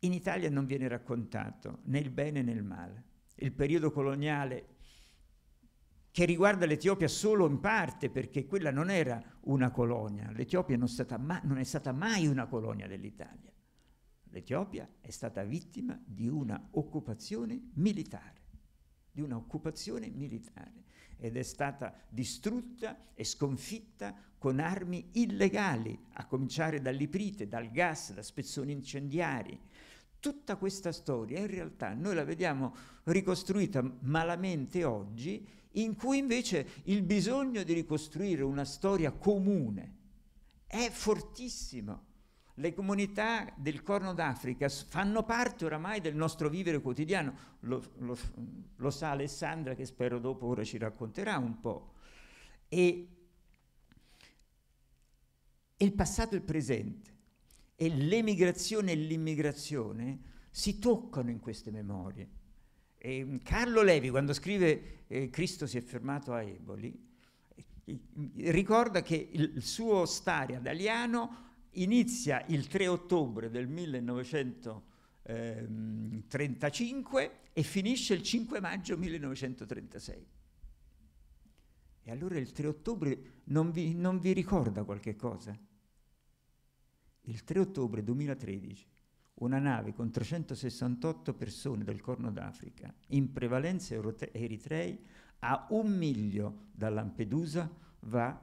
[SPEAKER 5] in Italia non viene raccontato né il bene né il male. Il periodo coloniale che riguarda l'Etiopia solo in parte, perché quella non era una colonia, l'Etiopia non, non è stata mai una colonia dell'Italia. L'Etiopia è stata vittima di una occupazione militare, di una occupazione militare ed è stata distrutta e sconfitta con armi illegali, a cominciare dall'iprite, dal gas, da spezzoni incendiari. Tutta questa storia in realtà noi la vediamo ricostruita malamente oggi, in cui invece il bisogno di ricostruire una storia comune è fortissimo le comunità del Corno d'Africa fanno parte oramai del nostro vivere quotidiano, lo, lo, lo, sa Alessandra che spero dopo ora ci racconterà un po'. E, il passato e il presente, e l'emigrazione e l'immigrazione si toccano in queste memorie. E mm, Carlo Levi, quando scrive eh, Cristo si è fermato a Eboli, eh, ricorda che il suo stare ad Aliano inizia il 3 ottobre del 1935 e finisce il 5 maggio 1936. E allora il 3 ottobre non vi, non vi ricorda qualche cosa? Il 3 ottobre 2013 una nave con 368 persone del Corno d'Africa, in prevalenza eritrei, a un miglio da Lampedusa va,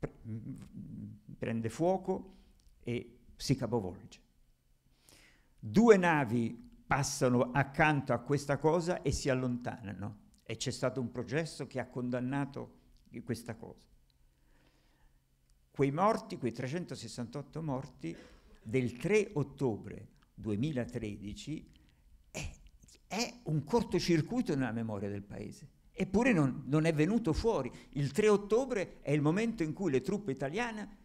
[SPEAKER 5] pre prende fuoco e si capovolge. Due navi passano accanto a questa cosa e si allontanano e c'è stato un processo che ha condannato questa cosa. Quei morti, quei 368 morti del 3 ottobre 2013 è, è un cortocircuito nella memoria del paese. Eppure non, non, è venuto fuori. Il 3 ottobre è il momento in cui le truppe italiane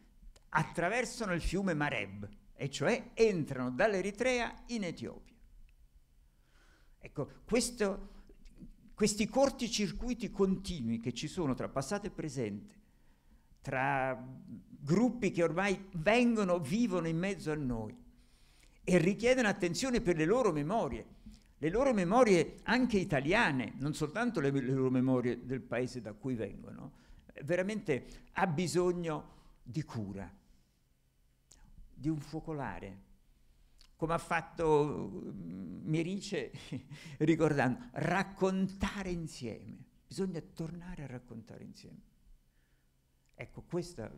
[SPEAKER 5] attraversano il fiume Mareb, e cioè entrano dall'Eritrea in Etiopia. Ecco, questo, questi circuiti continui che ci sono tra passato e presente, tra gruppi che ormai vengono, vivono in mezzo a noi e richiedono attenzione per le loro memorie, le loro memorie anche italiane, non soltanto le, le loro memorie del paese da cui vengono, veramente ha bisogno di cura di un focolare, come ha fatto mm, Mirice [laughs] ricordando, raccontare insieme, bisogna tornare a raccontare insieme. Ecco, questa,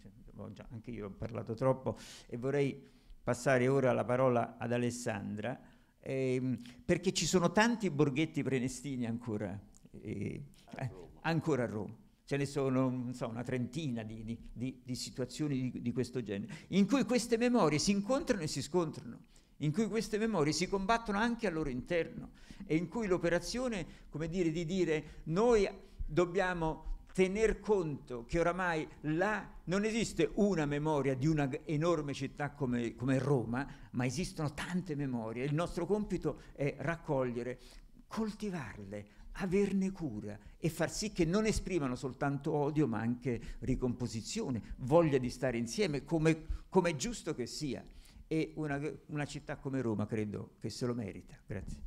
[SPEAKER 5] cioè, anche io ho parlato troppo e vorrei passare ora la parola ad Alessandra, ehm, perché ci sono tanti borghetti prenestini ancora, eh, a eh, ancora a Roma ce ne sono so, una trentina di, di, di, di situazioni di, questo genere, in cui queste memorie si incontrano e si scontrano, in cui queste memorie si combattono anche al loro interno e in cui l'operazione, come dire, di dire noi dobbiamo tener conto che oramai là non esiste una memoria di una enorme città come, come Roma, ma esistono tante memorie. Il nostro compito è raccogliere, coltivarle, averne cura e far sì che non esprimano soltanto odio ma anche ricomposizione, voglia di stare insieme come, come è giusto che sia. E una, una città come Roma credo che se lo merita. Grazie.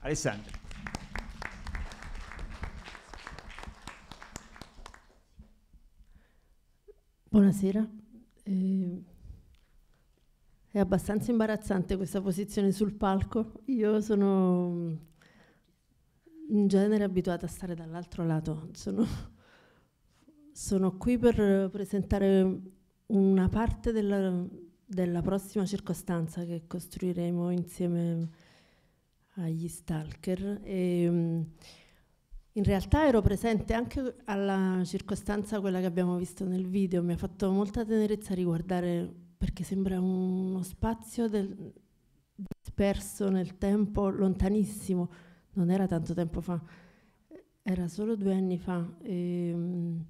[SPEAKER 5] Alessandra.
[SPEAKER 7] Buonasera. Eh, è abbastanza imbarazzante questa posizione sul palco. Io sono in genere abituata a stare dall'altro lato. Sono, sono, qui per presentare una parte della, della prossima circostanza che costruiremo insieme agli stalker. E, ehm, in realtà ero presente anche alla circostanza quella che abbiamo visto nel video, mi ha fatto molta tenerezza riguardare perché sembra uno spazio del, disperso nel tempo, lontanissimo non era tanto tempo fa, era solo due anni fa. E, ehm,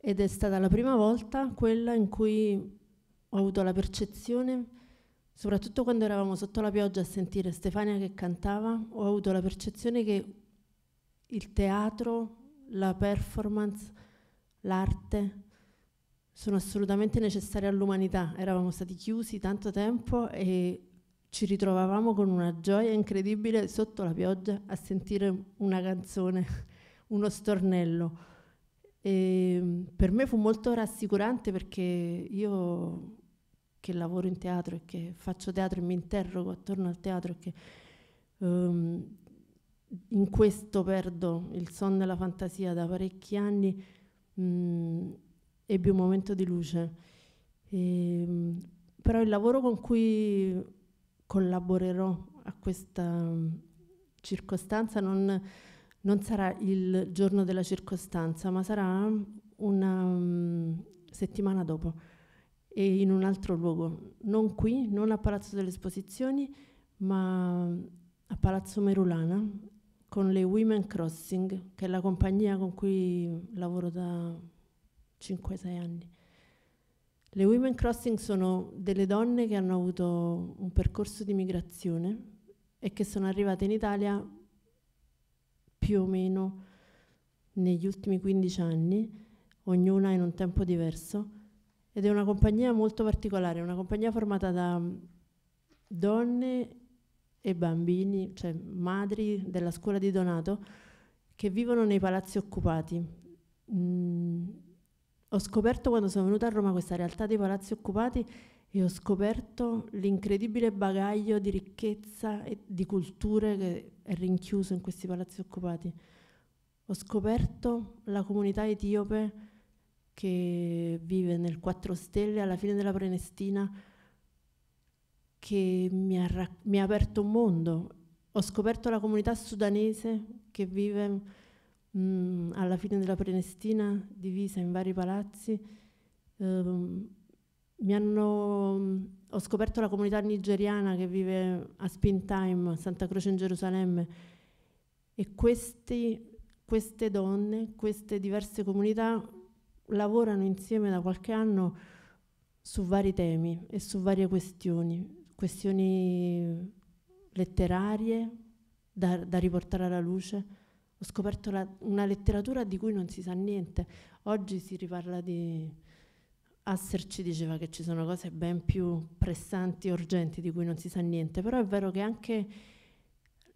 [SPEAKER 7] ed è stata la prima volta quella in cui ho avuto la percezione, soprattutto quando eravamo sotto la pioggia a sentire Stefania che cantava, ho avuto la percezione che il teatro, la performance, l'arte sono assolutamente necessarie all'umanità. Eravamo stati chiusi tanto tempo e ci ritrovavamo con una gioia incredibile sotto la pioggia a sentire una canzone, [laughs] uno stornello. E ehm, per me fu molto rassicurante perché io che lavoro in teatro e che faccio teatro e mi interrogo attorno al teatro e che um, in questo perdo il sonno e la fantasia da parecchi anni, mh, mm, ebbi un momento di luce. E, ehm, però il lavoro con cui collaborerò a questa mm, circostanza, non, non sarà il giorno della circostanza, ma sarà una um, settimana dopo e in un altro luogo, non qui, non a Palazzo delle Esposizioni, ma mm, a Palazzo Merulana con le Women Crossing, che è la compagnia con cui lavoro da 5-6 anni. Le Women Crossing sono delle donne che hanno avuto un percorso di migrazione e che sono arrivate in Italia più o meno negli ultimi 15 anni, ognuna in un tempo diverso, ed è una compagnia molto particolare, una compagnia formata da donne e bambini, cioè madri della scuola di Donato, che vivono nei palazzi occupati. Mm, ho scoperto quando sono venuta a Roma questa realtà dei palazzi occupati e ho scoperto l'incredibile bagaglio di ricchezza e di culture che è rinchiuso in questi palazzi occupati. Ho scoperto la comunità etiope che vive nel Quattro Stelle alla fine della Prenestina, che mi ha, ra- mi ha aperto un mondo. Ho scoperto la comunità sudanese che vive mh, mm, alla fine della Prenestina, divisa in vari palazzi, ehm, hanno, mm, ho scoperto la comunità nigeriana che vive a Spin Time, a Santa Croce in Gerusalemme, e questi, queste donne, queste diverse comunità lavorano insieme da qualche anno su vari temi e su varie questioni, questioni letterarie da, da riportare alla luce, ho scoperto la, una letteratura di cui non si sa niente. Oggi si riparla di... Asser ci diceva che ci sono cose ben più pressanti urgenti di cui non si sa niente, però è vero che anche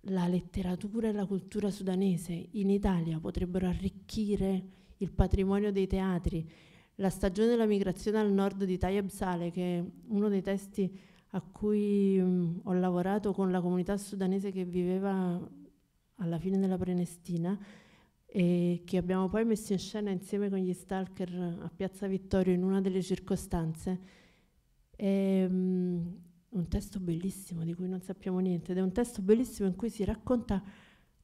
[SPEAKER 7] la letteratura e la cultura sudanese in Italia potrebbero arricchire il patrimonio dei teatri. La stagione della migrazione al nord di Tayeb Saleh, che è uno dei testi a cui mh, ho lavorato con la comunità sudanese che viveva alla fine della Prenestina e che abbiamo poi messo in scena insieme con gli Stalker a Piazza Vittorio in una delle circostanze. È um, ehm, un testo bellissimo di cui non sappiamo niente ed è un testo bellissimo in cui si racconta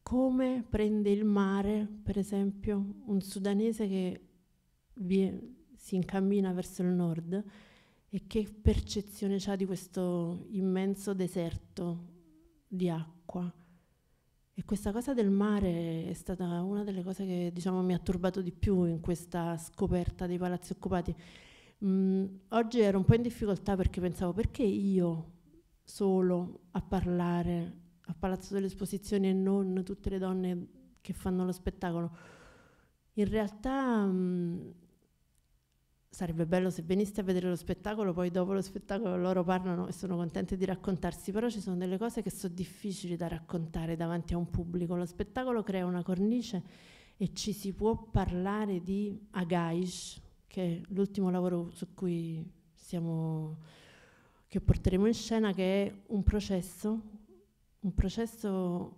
[SPEAKER 7] come prende il mare, per esempio, un sudanese che vi, si incammina verso il nord e che percezione ha di questo immenso deserto di acqua e questa cosa del mare è stata una delle cose che diciamo, mi ha turbato di più in questa scoperta dei palazzi occupati. Mm, oggi ero un po' in difficoltà perché pensavo perché io solo a parlare a Palazzo delle Esposizioni e non tutte le donne che fanno lo spettacolo. In realtà mh, mm, sarebbe bello se veniste a vedere lo spettacolo, poi dopo lo spettacolo loro parlano e sono contenti di raccontarsi, però ci sono delle cose che sono difficili da raccontare davanti a un pubblico. Lo spettacolo crea una cornice e ci si può parlare di Agaish, che è l'ultimo lavoro su cui siamo, che porteremo in scena, che è un processo, un processo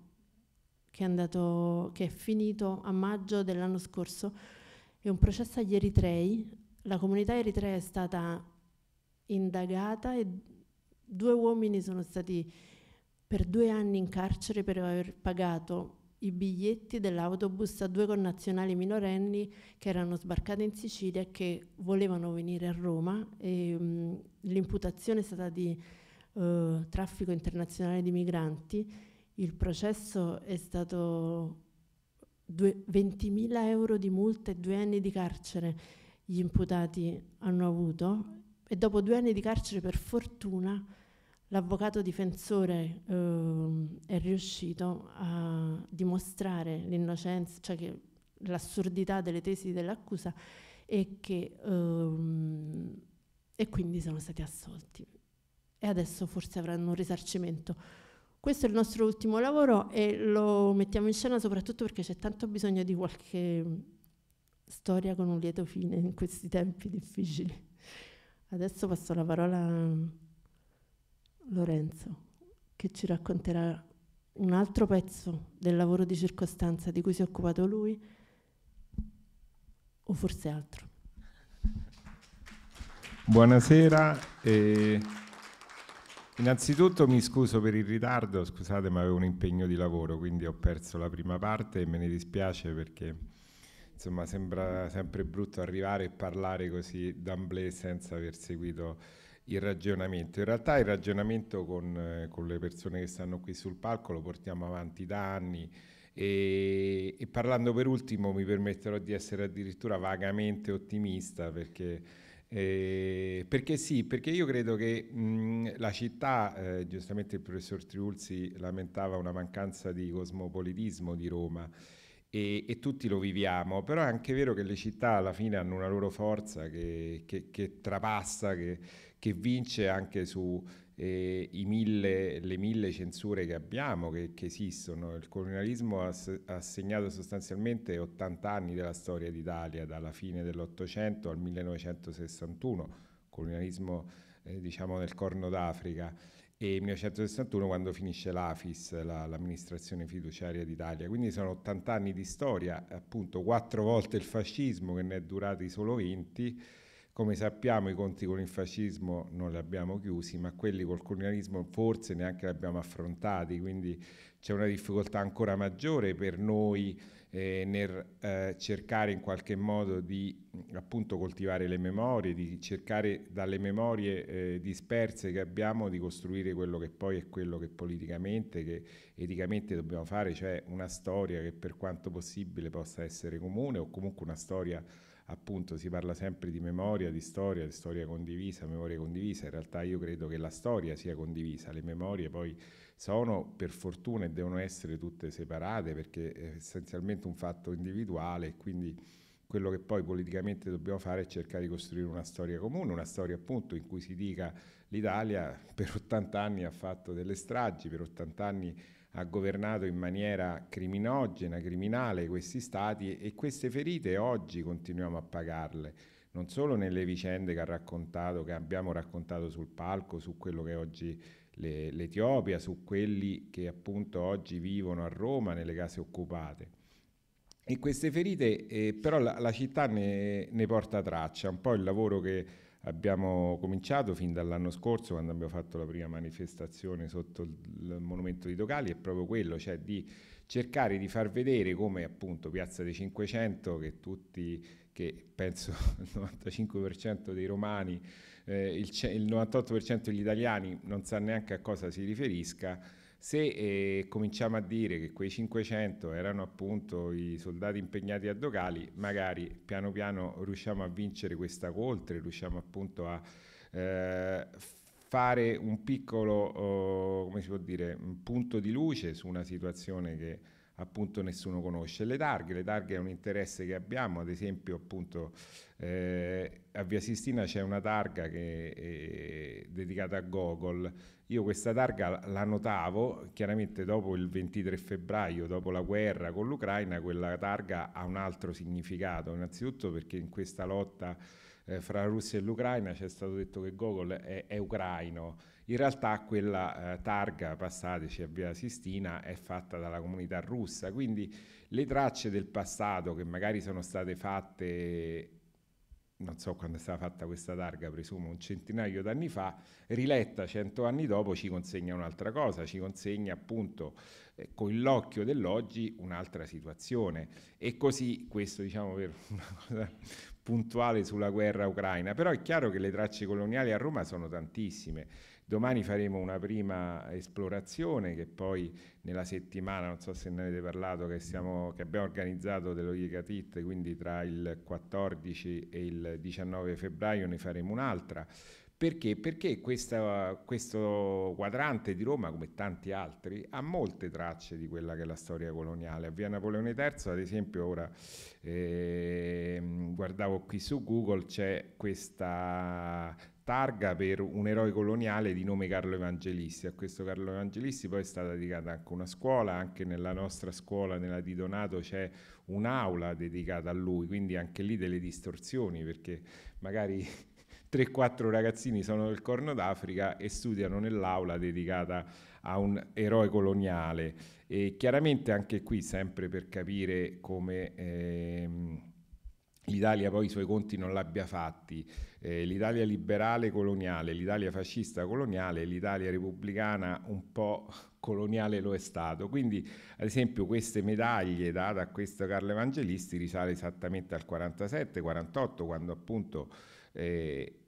[SPEAKER 7] che è, andato, che è finito a maggio dell'anno scorso, è un processo agli eritrei la comunità eritrea è stata indagata e due uomini sono stati per due anni in carcere per aver pagato i biglietti dell'autobus a due connazionali minorenni che erano sbarcati in Sicilia e che volevano venire a Roma. Mm, l'imputazione è stata di eh, traffico internazionale di migranti. Il processo è stato 20.000 euro di multa e due anni di carcere gli imputati hanno avuto e dopo due anni di carcere per fortuna l'avvocato difensore eh, è riuscito a dimostrare l'innocenza, cioè l'assurdità delle tesi dell'accusa e, che, ehm, e quindi sono stati assolti. E adesso forse avranno un risarcimento. Questo è il nostro ultimo lavoro e lo mettiamo in scena soprattutto perché c'è tanto bisogno di qualche storia con un lieto fine in questi tempi difficili. Adesso passo la parola a Lorenzo, che ci racconterà un altro pezzo del lavoro di circostanza di cui si è occupato lui, o forse altro.
[SPEAKER 9] Buonasera. Eh, innanzitutto mi scuso per il ritardo, scusate ma avevo un impegno di lavoro, quindi ho perso la prima parte e me ne dispiace perché insomma sembra sempre brutto arrivare e parlare così d'amblè senza aver seguito il ragionamento. In realtà il ragionamento con, con le persone che stanno qui sul palco lo portiamo avanti da anni. E, e, parlando per ultimo mi permetterò di essere addirittura vagamente ottimista perché, eh, perché sì, perché io credo che mh, mm, la città, eh, giustamente il professor Triulzi lamentava una mancanza di cosmopolitismo di Roma e, e, tutti lo viviamo, però è anche vero che le città alla fine hanno una loro forza che, che, che trapassa, che, che, vince anche su eh, mille, le mille censure che abbiamo, che, esistono. Il colonialismo ha, ha, segnato sostanzialmente 80 anni della storia d'Italia, dalla fine dell'Ottocento al 1961, colonialismo eh, diciamo nel Corno d'Africa e 1961 quando finisce l'AFIS, la, l'amministrazione fiduciaria d'Italia. Quindi sono 80 anni di storia, appunto quattro volte il fascismo che ne è durati solo 20. Come sappiamo i conti con il fascismo non li abbiamo chiusi, ma quelli col colonialismo forse neanche li abbiamo affrontati, quindi c'è una difficoltà ancora maggiore per noi eh, nel eh, cercare in qualche modo di appunto coltivare le memorie, di cercare dalle memorie eh, disperse che abbiamo di costruire quello che poi è quello che politicamente, che eticamente dobbiamo fare, cioè una storia che per quanto possibile possa essere comune o comunque una storia appunto si parla sempre di memoria, di storia, di storia condivisa, memoria condivisa, in realtà io credo che la storia sia condivisa, le memorie poi sono per fortuna e devono essere tutte separate perché è essenzialmente un fatto individuale e quindi quello che poi politicamente dobbiamo fare è cercare di costruire una storia comune, una storia appunto in cui si dica l'Italia per 80 anni ha fatto delle stragi, per 80 anni ha governato in maniera criminogena, criminale questi stati e queste ferite oggi continuiamo a pagarle non solo nelle vicende che ha raccontato, che abbiamo raccontato sul palco, su quello che è oggi le, l'Etiopia, su quelli che appunto oggi vivono a Roma nelle case occupate. E queste ferite eh, però la, la città ne, ne, porta traccia, un po' il lavoro che abbiamo cominciato fin dall'anno scorso quando abbiamo fatto la prima manifestazione sotto il, il monumento di Tocali è proprio quello, cioè di cercare di far vedere come appunto Piazza dei Cinquecento che tutti che penso [laughs] il 95% dei romani, eh, il, il, 98% degli italiani non sa neanche a cosa si riferisca, se eh, cominciamo a dire che quei 500 erano appunto i soldati impegnati a Dogali, magari piano piano riusciamo a vincere questa coltre, riusciamo appunto a eh, fare un piccolo, oh, come si può dire, un punto di luce su una situazione che appunto nessuno conosce. Le targhe, le targhe è un interesse che abbiamo, ad esempio appunto eh, a Via Sistina c'è una targa che è eh, dedicata a Gogol, io questa targa la notavo, chiaramente dopo il 23 febbraio, dopo la guerra con l'Ucraina, quella targa ha un altro significato, innanzitutto perché in questa lotta eh, fra la Russia e l'Ucraina c'è stato detto che Gogol è, è ucraino in realtà quella eh, targa, passateci cioè a Via Sistina, è fatta dalla comunità russa, quindi le tracce del passato che magari sono state fatte non so quando è stata fatta questa targa, presumo un centinaio d'anni fa, riletta cento anni dopo ci consegna un'altra cosa, ci consegna appunto eh, con l'occhio dell'oggi un'altra situazione. E così questo diciamo per [laughs] una cosa puntuale sulla guerra ucraina, però è chiaro che le tracce coloniali a Roma sono tantissime. Domani faremo una prima esplorazione che poi nella settimana, non so se ne avete parlato, che, siamo, che abbiamo organizzato dello Icatit, quindi tra il 14 e il 19 febbraio ne faremo un'altra. Perché? Perché questa, questo quadrante di Roma, come tanti altri, ha molte tracce di quella che è la storia coloniale. A via Napoleone III, ad esempio, ora eh, guardavo qui su Google, c'è questa targa per un eroe coloniale di nome Carlo Evangelisti. A questo Carlo Evangelisti poi è stata dedicata anche una scuola, anche nella nostra scuola, nella di Donato, c'è un'aula dedicata a lui, quindi anche lì delle distorsioni, perché magari 3-4 [laughs] ragazzini sono del Corno d'Africa e studiano nell'aula dedicata a un eroe coloniale. E chiaramente anche qui, sempre per capire come... Ehm, l'Italia poi i suoi conti non l'abbia fatti eh, l'Italia liberale coloniale, l'Italia fascista coloniale, l'Italia repubblicana un po' coloniale lo è stato. Quindi, ad esempio, queste medaglie date a questo Carlo Evangelisti risale esattamente al 47-48, quando appunto eh,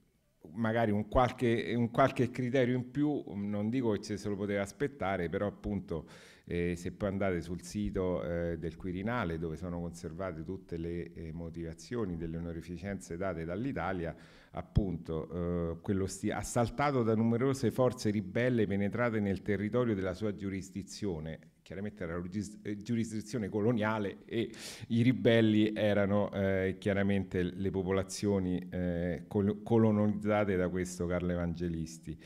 [SPEAKER 9] magari un qualche, un qualche, criterio in più, non dico che se lo poteva aspettare, però appunto eh, se poi andate sul sito eh, del Quirinale dove sono conservate tutte le eh, motivazioni delle onorificenze date dall'Italia, appunto eh, quello sti- assaltato da numerose forze ribelle penetrate nel territorio della sua giurisdizione, chiaramente era eh, giurisdizione coloniale e i ribelli erano eh, chiaramente le popolazioni eh, colonizzate da questo Carlo Evangelisti.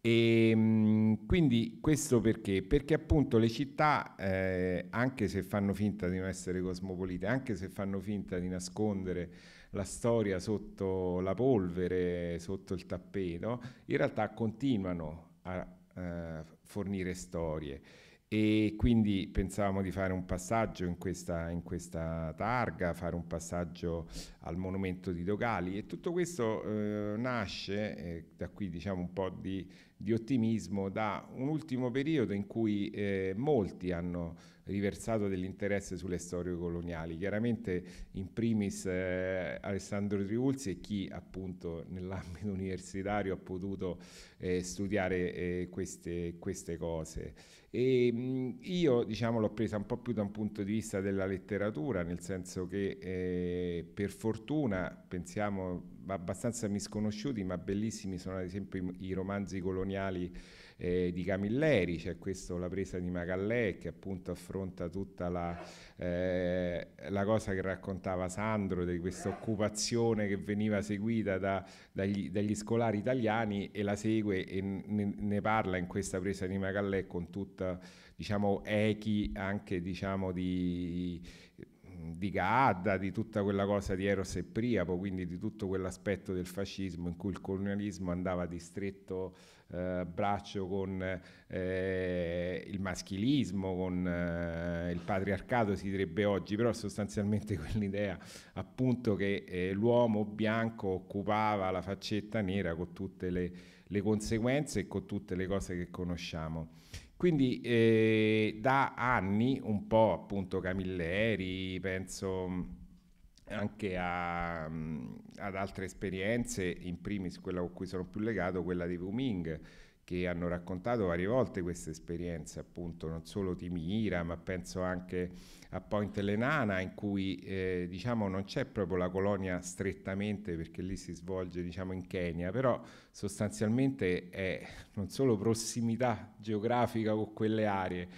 [SPEAKER 9] E, ehm, quindi questo perché? Perché appunto le città, eh, anche se fanno finta di non essere cosmopolite, anche se fanno finta di nascondere la storia sotto la polvere, sotto il tappeto, in realtà continuano a eh, fornire storie e quindi pensavamo di fare un passaggio in questa, in questa, targa, fare un passaggio al monumento di Dogali e tutto questo eh, nasce eh, da qui diciamo un po' di di ottimismo da un ultimo periodo in cui eh, molti hanno riversato dell'interesse sulle storie coloniali. Chiaramente in primis eh, Alessandro Triulzi e chi appunto nell'ambito [laughs] universitario ha potuto eh, studiare eh, queste, queste, cose. E, mh, mm, io diciamo l'ho presa un po' più da un punto di vista della letteratura, nel senso che eh, per fortuna pensiamo abbastanza misconosciuti ma bellissimi sono ad esempio i, i romanzi coloniali eh, di Camilleri, c'è cioè questo La presa di Magallè che appunto affronta tutta la, eh, la, cosa che raccontava Sandro di questa occupazione che veniva seguita da, dagli, dagli, scolari italiani e la segue e ne, ne, parla in questa presa di Magallè con tutta diciamo echi anche diciamo di di Gadda, di tutta quella cosa di Eros e Priapo, quindi di tutto quell'aspetto del fascismo in cui il colonialismo andava di stretto eh, braccio con eh, il maschilismo, con eh, il patriarcato si direbbe oggi, però sostanzialmente [laughs] quell'idea appunto che eh, l'uomo bianco occupava la faccetta nera con tutte le, le conseguenze e con tutte le cose che conosciamo. Quindi eh, da anni, un po' appunto Camilleri, penso mm, anche a, mm, ad altre esperienze, in primis quella con cui sono più legato, quella di Wuming, che hanno raccontato varie volte questa esperienza, appunto non solo di Mira, ma penso anche a Point Lenana in cui eh, diciamo, non c'è proprio la colonia strettamente perché lì si svolge diciamo, in Kenya, però sostanzialmente è non solo prossimità geografica con quelle aree,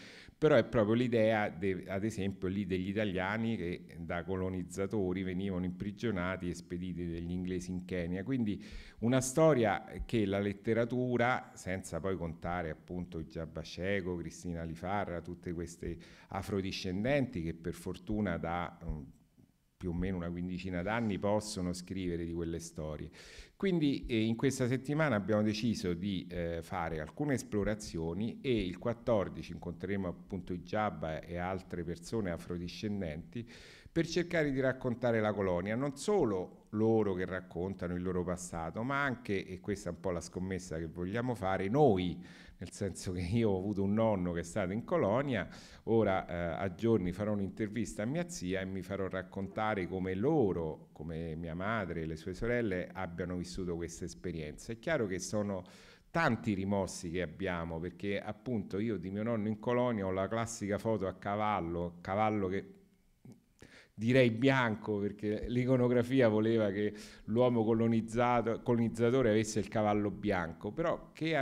[SPEAKER 9] però è proprio l'idea, de, ad esempio, lì degli italiani che da colonizzatori venivano imprigionati e spediti dagli inglesi in Kenya. Quindi una storia che la letteratura, senza poi contare appunto Giabbaceco, Cristina Lifarra, tutte queste afrodiscendenti che per fortuna da... Mh, più o meno una quindicina d'anni possono scrivere di quelle storie. Quindi eh, in questa settimana abbiamo deciso di eh, fare alcune esplorazioni e il 14 incontreremo appunto Jabba e altre persone afrodiscendenti per cercare di raccontare la colonia, non solo loro che raccontano il loro passato, ma anche, e questa è un po' la scommessa che vogliamo fare, noi nel senso che io ho avuto un nonno che è stato in colonia, ora eh, a giorni farò un'intervista a mia zia e mi farò raccontare come loro, come mia madre e le sue sorelle, abbiano vissuto questa esperienza. È chiaro che sono tanti rimorsi che abbiamo, perché appunto io di mio nonno in colonia ho la classica foto a cavallo, cavallo che direi bianco perché l'iconografia voleva che l'uomo colonizzatore avesse il cavallo bianco, però che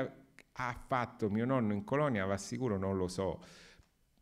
[SPEAKER 9] ha fatto mio nonno in colonia, va sicuro non lo so,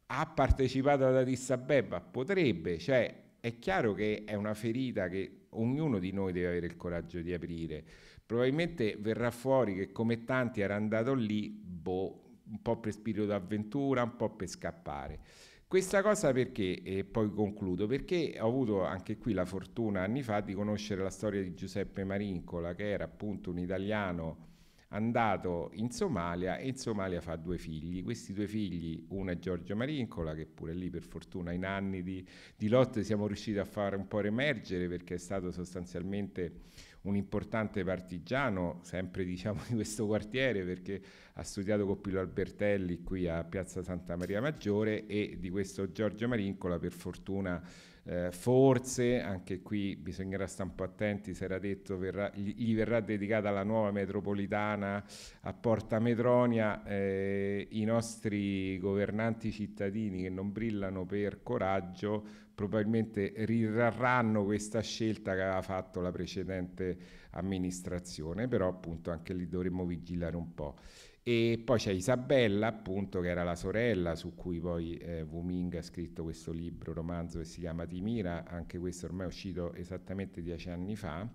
[SPEAKER 9] ha partecipato ad Addis Abeba, potrebbe, cioè è chiaro che è una ferita che ognuno di noi deve avere il coraggio di aprire, probabilmente verrà fuori che come tanti era andato lì, boh, un po' per spirito d'avventura, un po' per scappare. Questa cosa perché, e poi concludo, perché ho avuto anche qui la fortuna anni fa di conoscere la storia di Giuseppe Marincola, che era appunto un italiano andato in Somalia e in Somalia fa due figli. Questi due figli, uno è Giorgio Marincola, che pure lì per fortuna in anni di, di lotte siamo riusciti a far un po' riemergere perché è stato sostanzialmente un importante partigiano, sempre diciamo di questo quartiere, perché ha studiato con Pilo Albertelli qui a Piazza Santa Maria Maggiore e di questo Giorgio Marincola per fortuna eh, forse, anche qui bisognerà stare un po' attenti, si era detto, verrà, gli, verrà dedicata la nuova metropolitana a Porta Metronia, eh, i nostri governanti cittadini che non brillano per coraggio probabilmente rirarranno questa scelta che aveva fatto la precedente amministrazione, però appunto anche lì dovremmo vigilare un po'. E poi c'è Isabella, appunto, che era la sorella su cui poi eh, Wu ha scritto questo libro, romanzo che si chiama Timira, anche questo ormai è uscito esattamente dieci anni fa.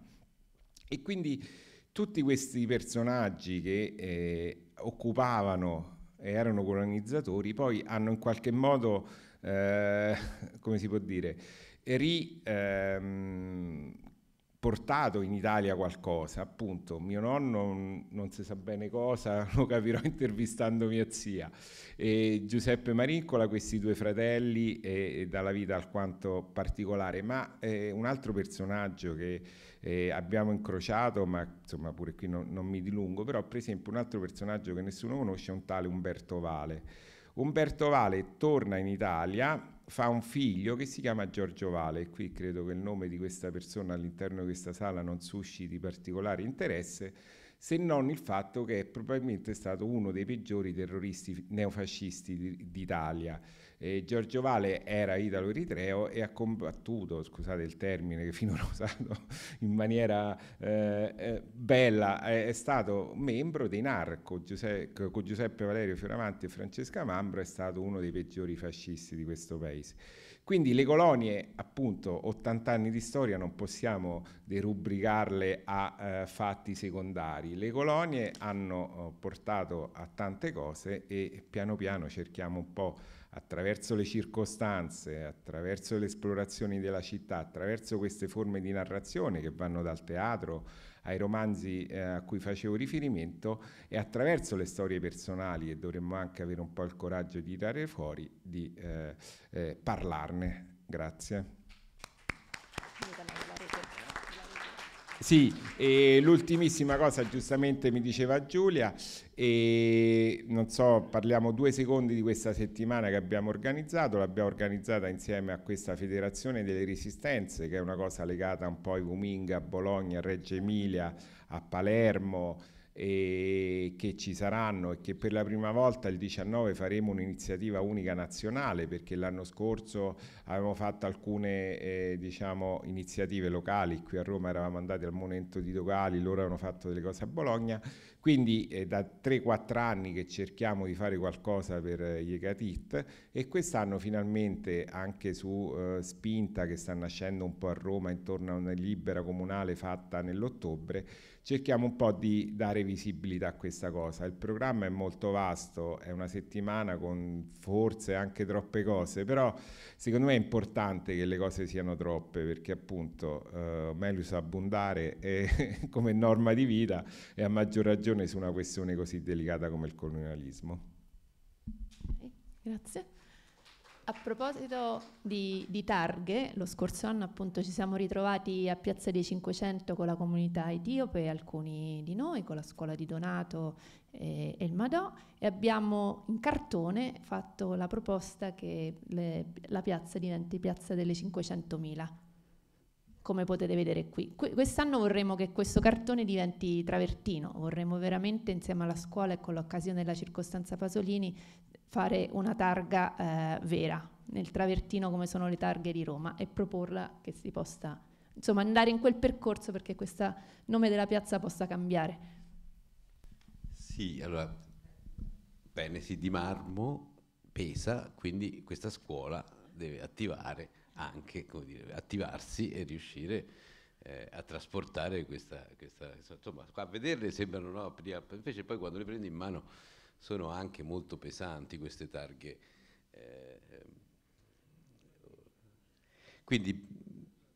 [SPEAKER 9] E quindi tutti questi personaggi che eh, occupavano e erano colonizzatori poi hanno in qualche modo, eh, [laughs] come si può dire, ri, ehm, portato in Italia qualcosa, appunto mio nonno non si sa bene cosa, [laughs] lo capirò intervistando mia zia e Giuseppe Marincola, questi due fratelli e, e dalla vita alquanto particolare, ma eh, un altro personaggio che eh, abbiamo incrociato, ma insomma pure qui no, non mi dilungo, però per esempio un altro personaggio che nessuno conosce è un tale Umberto Vale Umberto Vale torna in Italia, fa un figlio che si chiama Giorgio Vale e qui credo che il nome di questa persona all'interno di questa sala non susciti particolare interesse se non il fatto che è probabilmente stato uno dei peggiori terroristi neofascisti d'Italia. Eh, Giorgio Vale era italo-eritreo e ha combattuto, scusate il termine che finora ho usato, [laughs] in maniera eh, eh, bella, è, stato membro dei NAR con Giuseppe, con Giuseppe Valerio Fioravanti e Francesca Mambro, è stato uno dei peggiori fascisti di questo paese. Quindi le colonie, appunto, 80 anni di storia, non possiamo derubricarle a eh, fatti secondari. Le colonie hanno eh, portato a tante cose e piano piano cerchiamo un po' attraverso le circostanze, attraverso le esplorazioni della città, attraverso queste forme di narrazione che vanno dal teatro ai romanzi eh, a cui facevo riferimento e attraverso le storie personali, e dovremmo anche avere un po' il coraggio di tirare fuori, di eh, eh, parlarne. Grazie. Sì, e l'ultimissima cosa, giustamente mi diceva Giulia, e non so, parliamo due secondi di questa settimana che abbiamo organizzato, l'abbiamo organizzata insieme a questa Federazione delle Resistenze, che è una cosa legata un po' ai Cominga, a Bologna, a Reggio Emilia, a Palermo e che ci saranno e che per la prima volta il 19 faremo un'iniziativa unica nazionale perché l'anno scorso avevamo fatto alcune eh, diciamo, iniziative locali, qui a Roma eravamo andati al momento di Dogali, loro avevano fatto delle cose a Bologna, quindi è eh, da 3-4 anni che cerchiamo di fare qualcosa per eh, Iegatit e quest'anno finalmente anche su eh, spinta che sta nascendo un po' a Roma intorno a una libera comunale fatta nell'ottobre cerchiamo un po' di dare visibilità a questa cosa. Il programma è molto vasto, è una settimana con forse anche troppe cose, però secondo me è importante che le cose siano troppe perché appunto eh, meglio sa abbondare e, [laughs] come norma di vita e a maggior ragione su una questione così delicata come il colonialismo.
[SPEAKER 3] Grazie a proposito di, di, targhe, lo scorso anno appunto ci siamo ritrovati a Piazza dei 500 con la comunità etiope, e alcuni di noi, con la scuola di Donato eh, e il Madò e abbiamo in cartone fatto la proposta che le, la piazza diventi piazza delle 500.000 come potete vedere qui. Qu quest'anno vorremmo che questo cartone diventi travertino, vorremmo veramente insieme alla scuola e con l'occasione della circostanza Pasolini fare una targa eh, vera nel travertino come sono le targhe di Roma e proporla che si possa insomma andare in quel percorso perché questo nome della piazza possa cambiare.
[SPEAKER 1] Sì, allora bene sì di marmo pesa, quindi questa scuola deve attivare anche, come dire, attivarsi e riuscire eh, a trasportare questa, questa, insomma, a vederle sembrano no, invece poi quando le prendi in mano sono anche molto pesanti queste targhe. Eh, quindi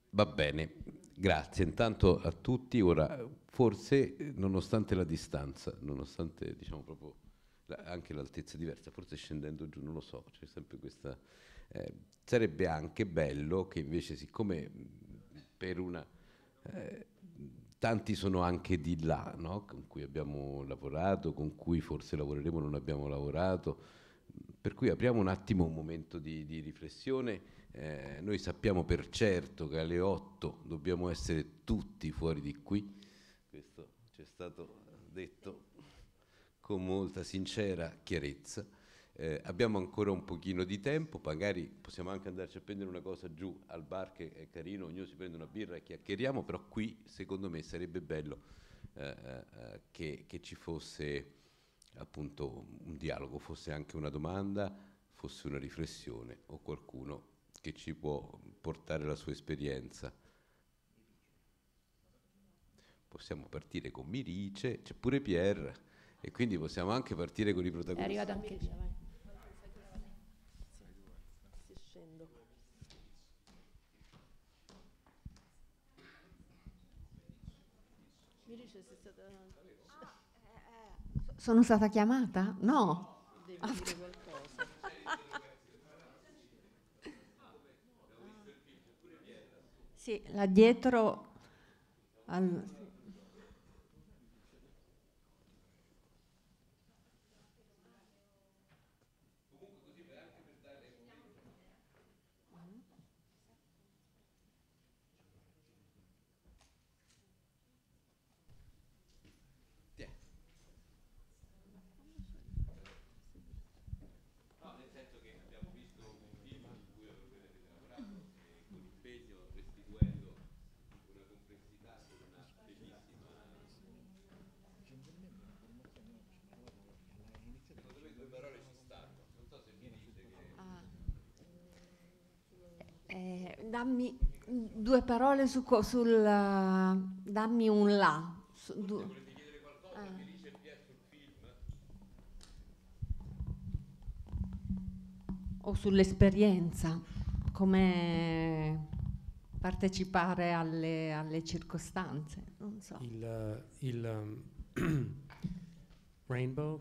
[SPEAKER 1] va bene, grazie intanto a tutti. Ora, forse nonostante la distanza, nonostante diciamo proprio la, anche l'altezza diversa, forse scendendo giù, non lo so, c'è sempre questa... Eh, sarebbe anche bello che invece siccome per una... Eh, tanti sono anche di là, no? con cui abbiamo lavorato, con cui forse lavoreremo, non abbiamo lavorato. Per cui apriamo un attimo un momento di, di riflessione. Eh, noi sappiamo per certo che alle 8 dobbiamo essere tutti fuori di qui, questo ci è stato detto con molta sincera chiarezza. Eh, abbiamo ancora un pochino di tempo, magari possiamo anche andarci a prendere una cosa giù al bar che è carino, ognuno si prende una birra e chiacchieriamo, però qui secondo me sarebbe bello eh, eh, eh, che, che, ci fosse appunto un dialogo, fosse anche una domanda, fosse una riflessione o qualcuno che ci può portare la sua esperienza. Possiamo partire con Mirice, c'è pure Pierre e quindi possiamo anche partire con i protagonisti. È arrivato anche
[SPEAKER 7] Pierre.
[SPEAKER 6] Sono stata chiamata? No. sì, là dietro... Al... dammi due parole su, sul... Uh, dammi un là. Su, du- ah. o sull'esperienza, come partecipare alle, alle circostanze. So.
[SPEAKER 1] Il, il um, [clears throat] Rainbow,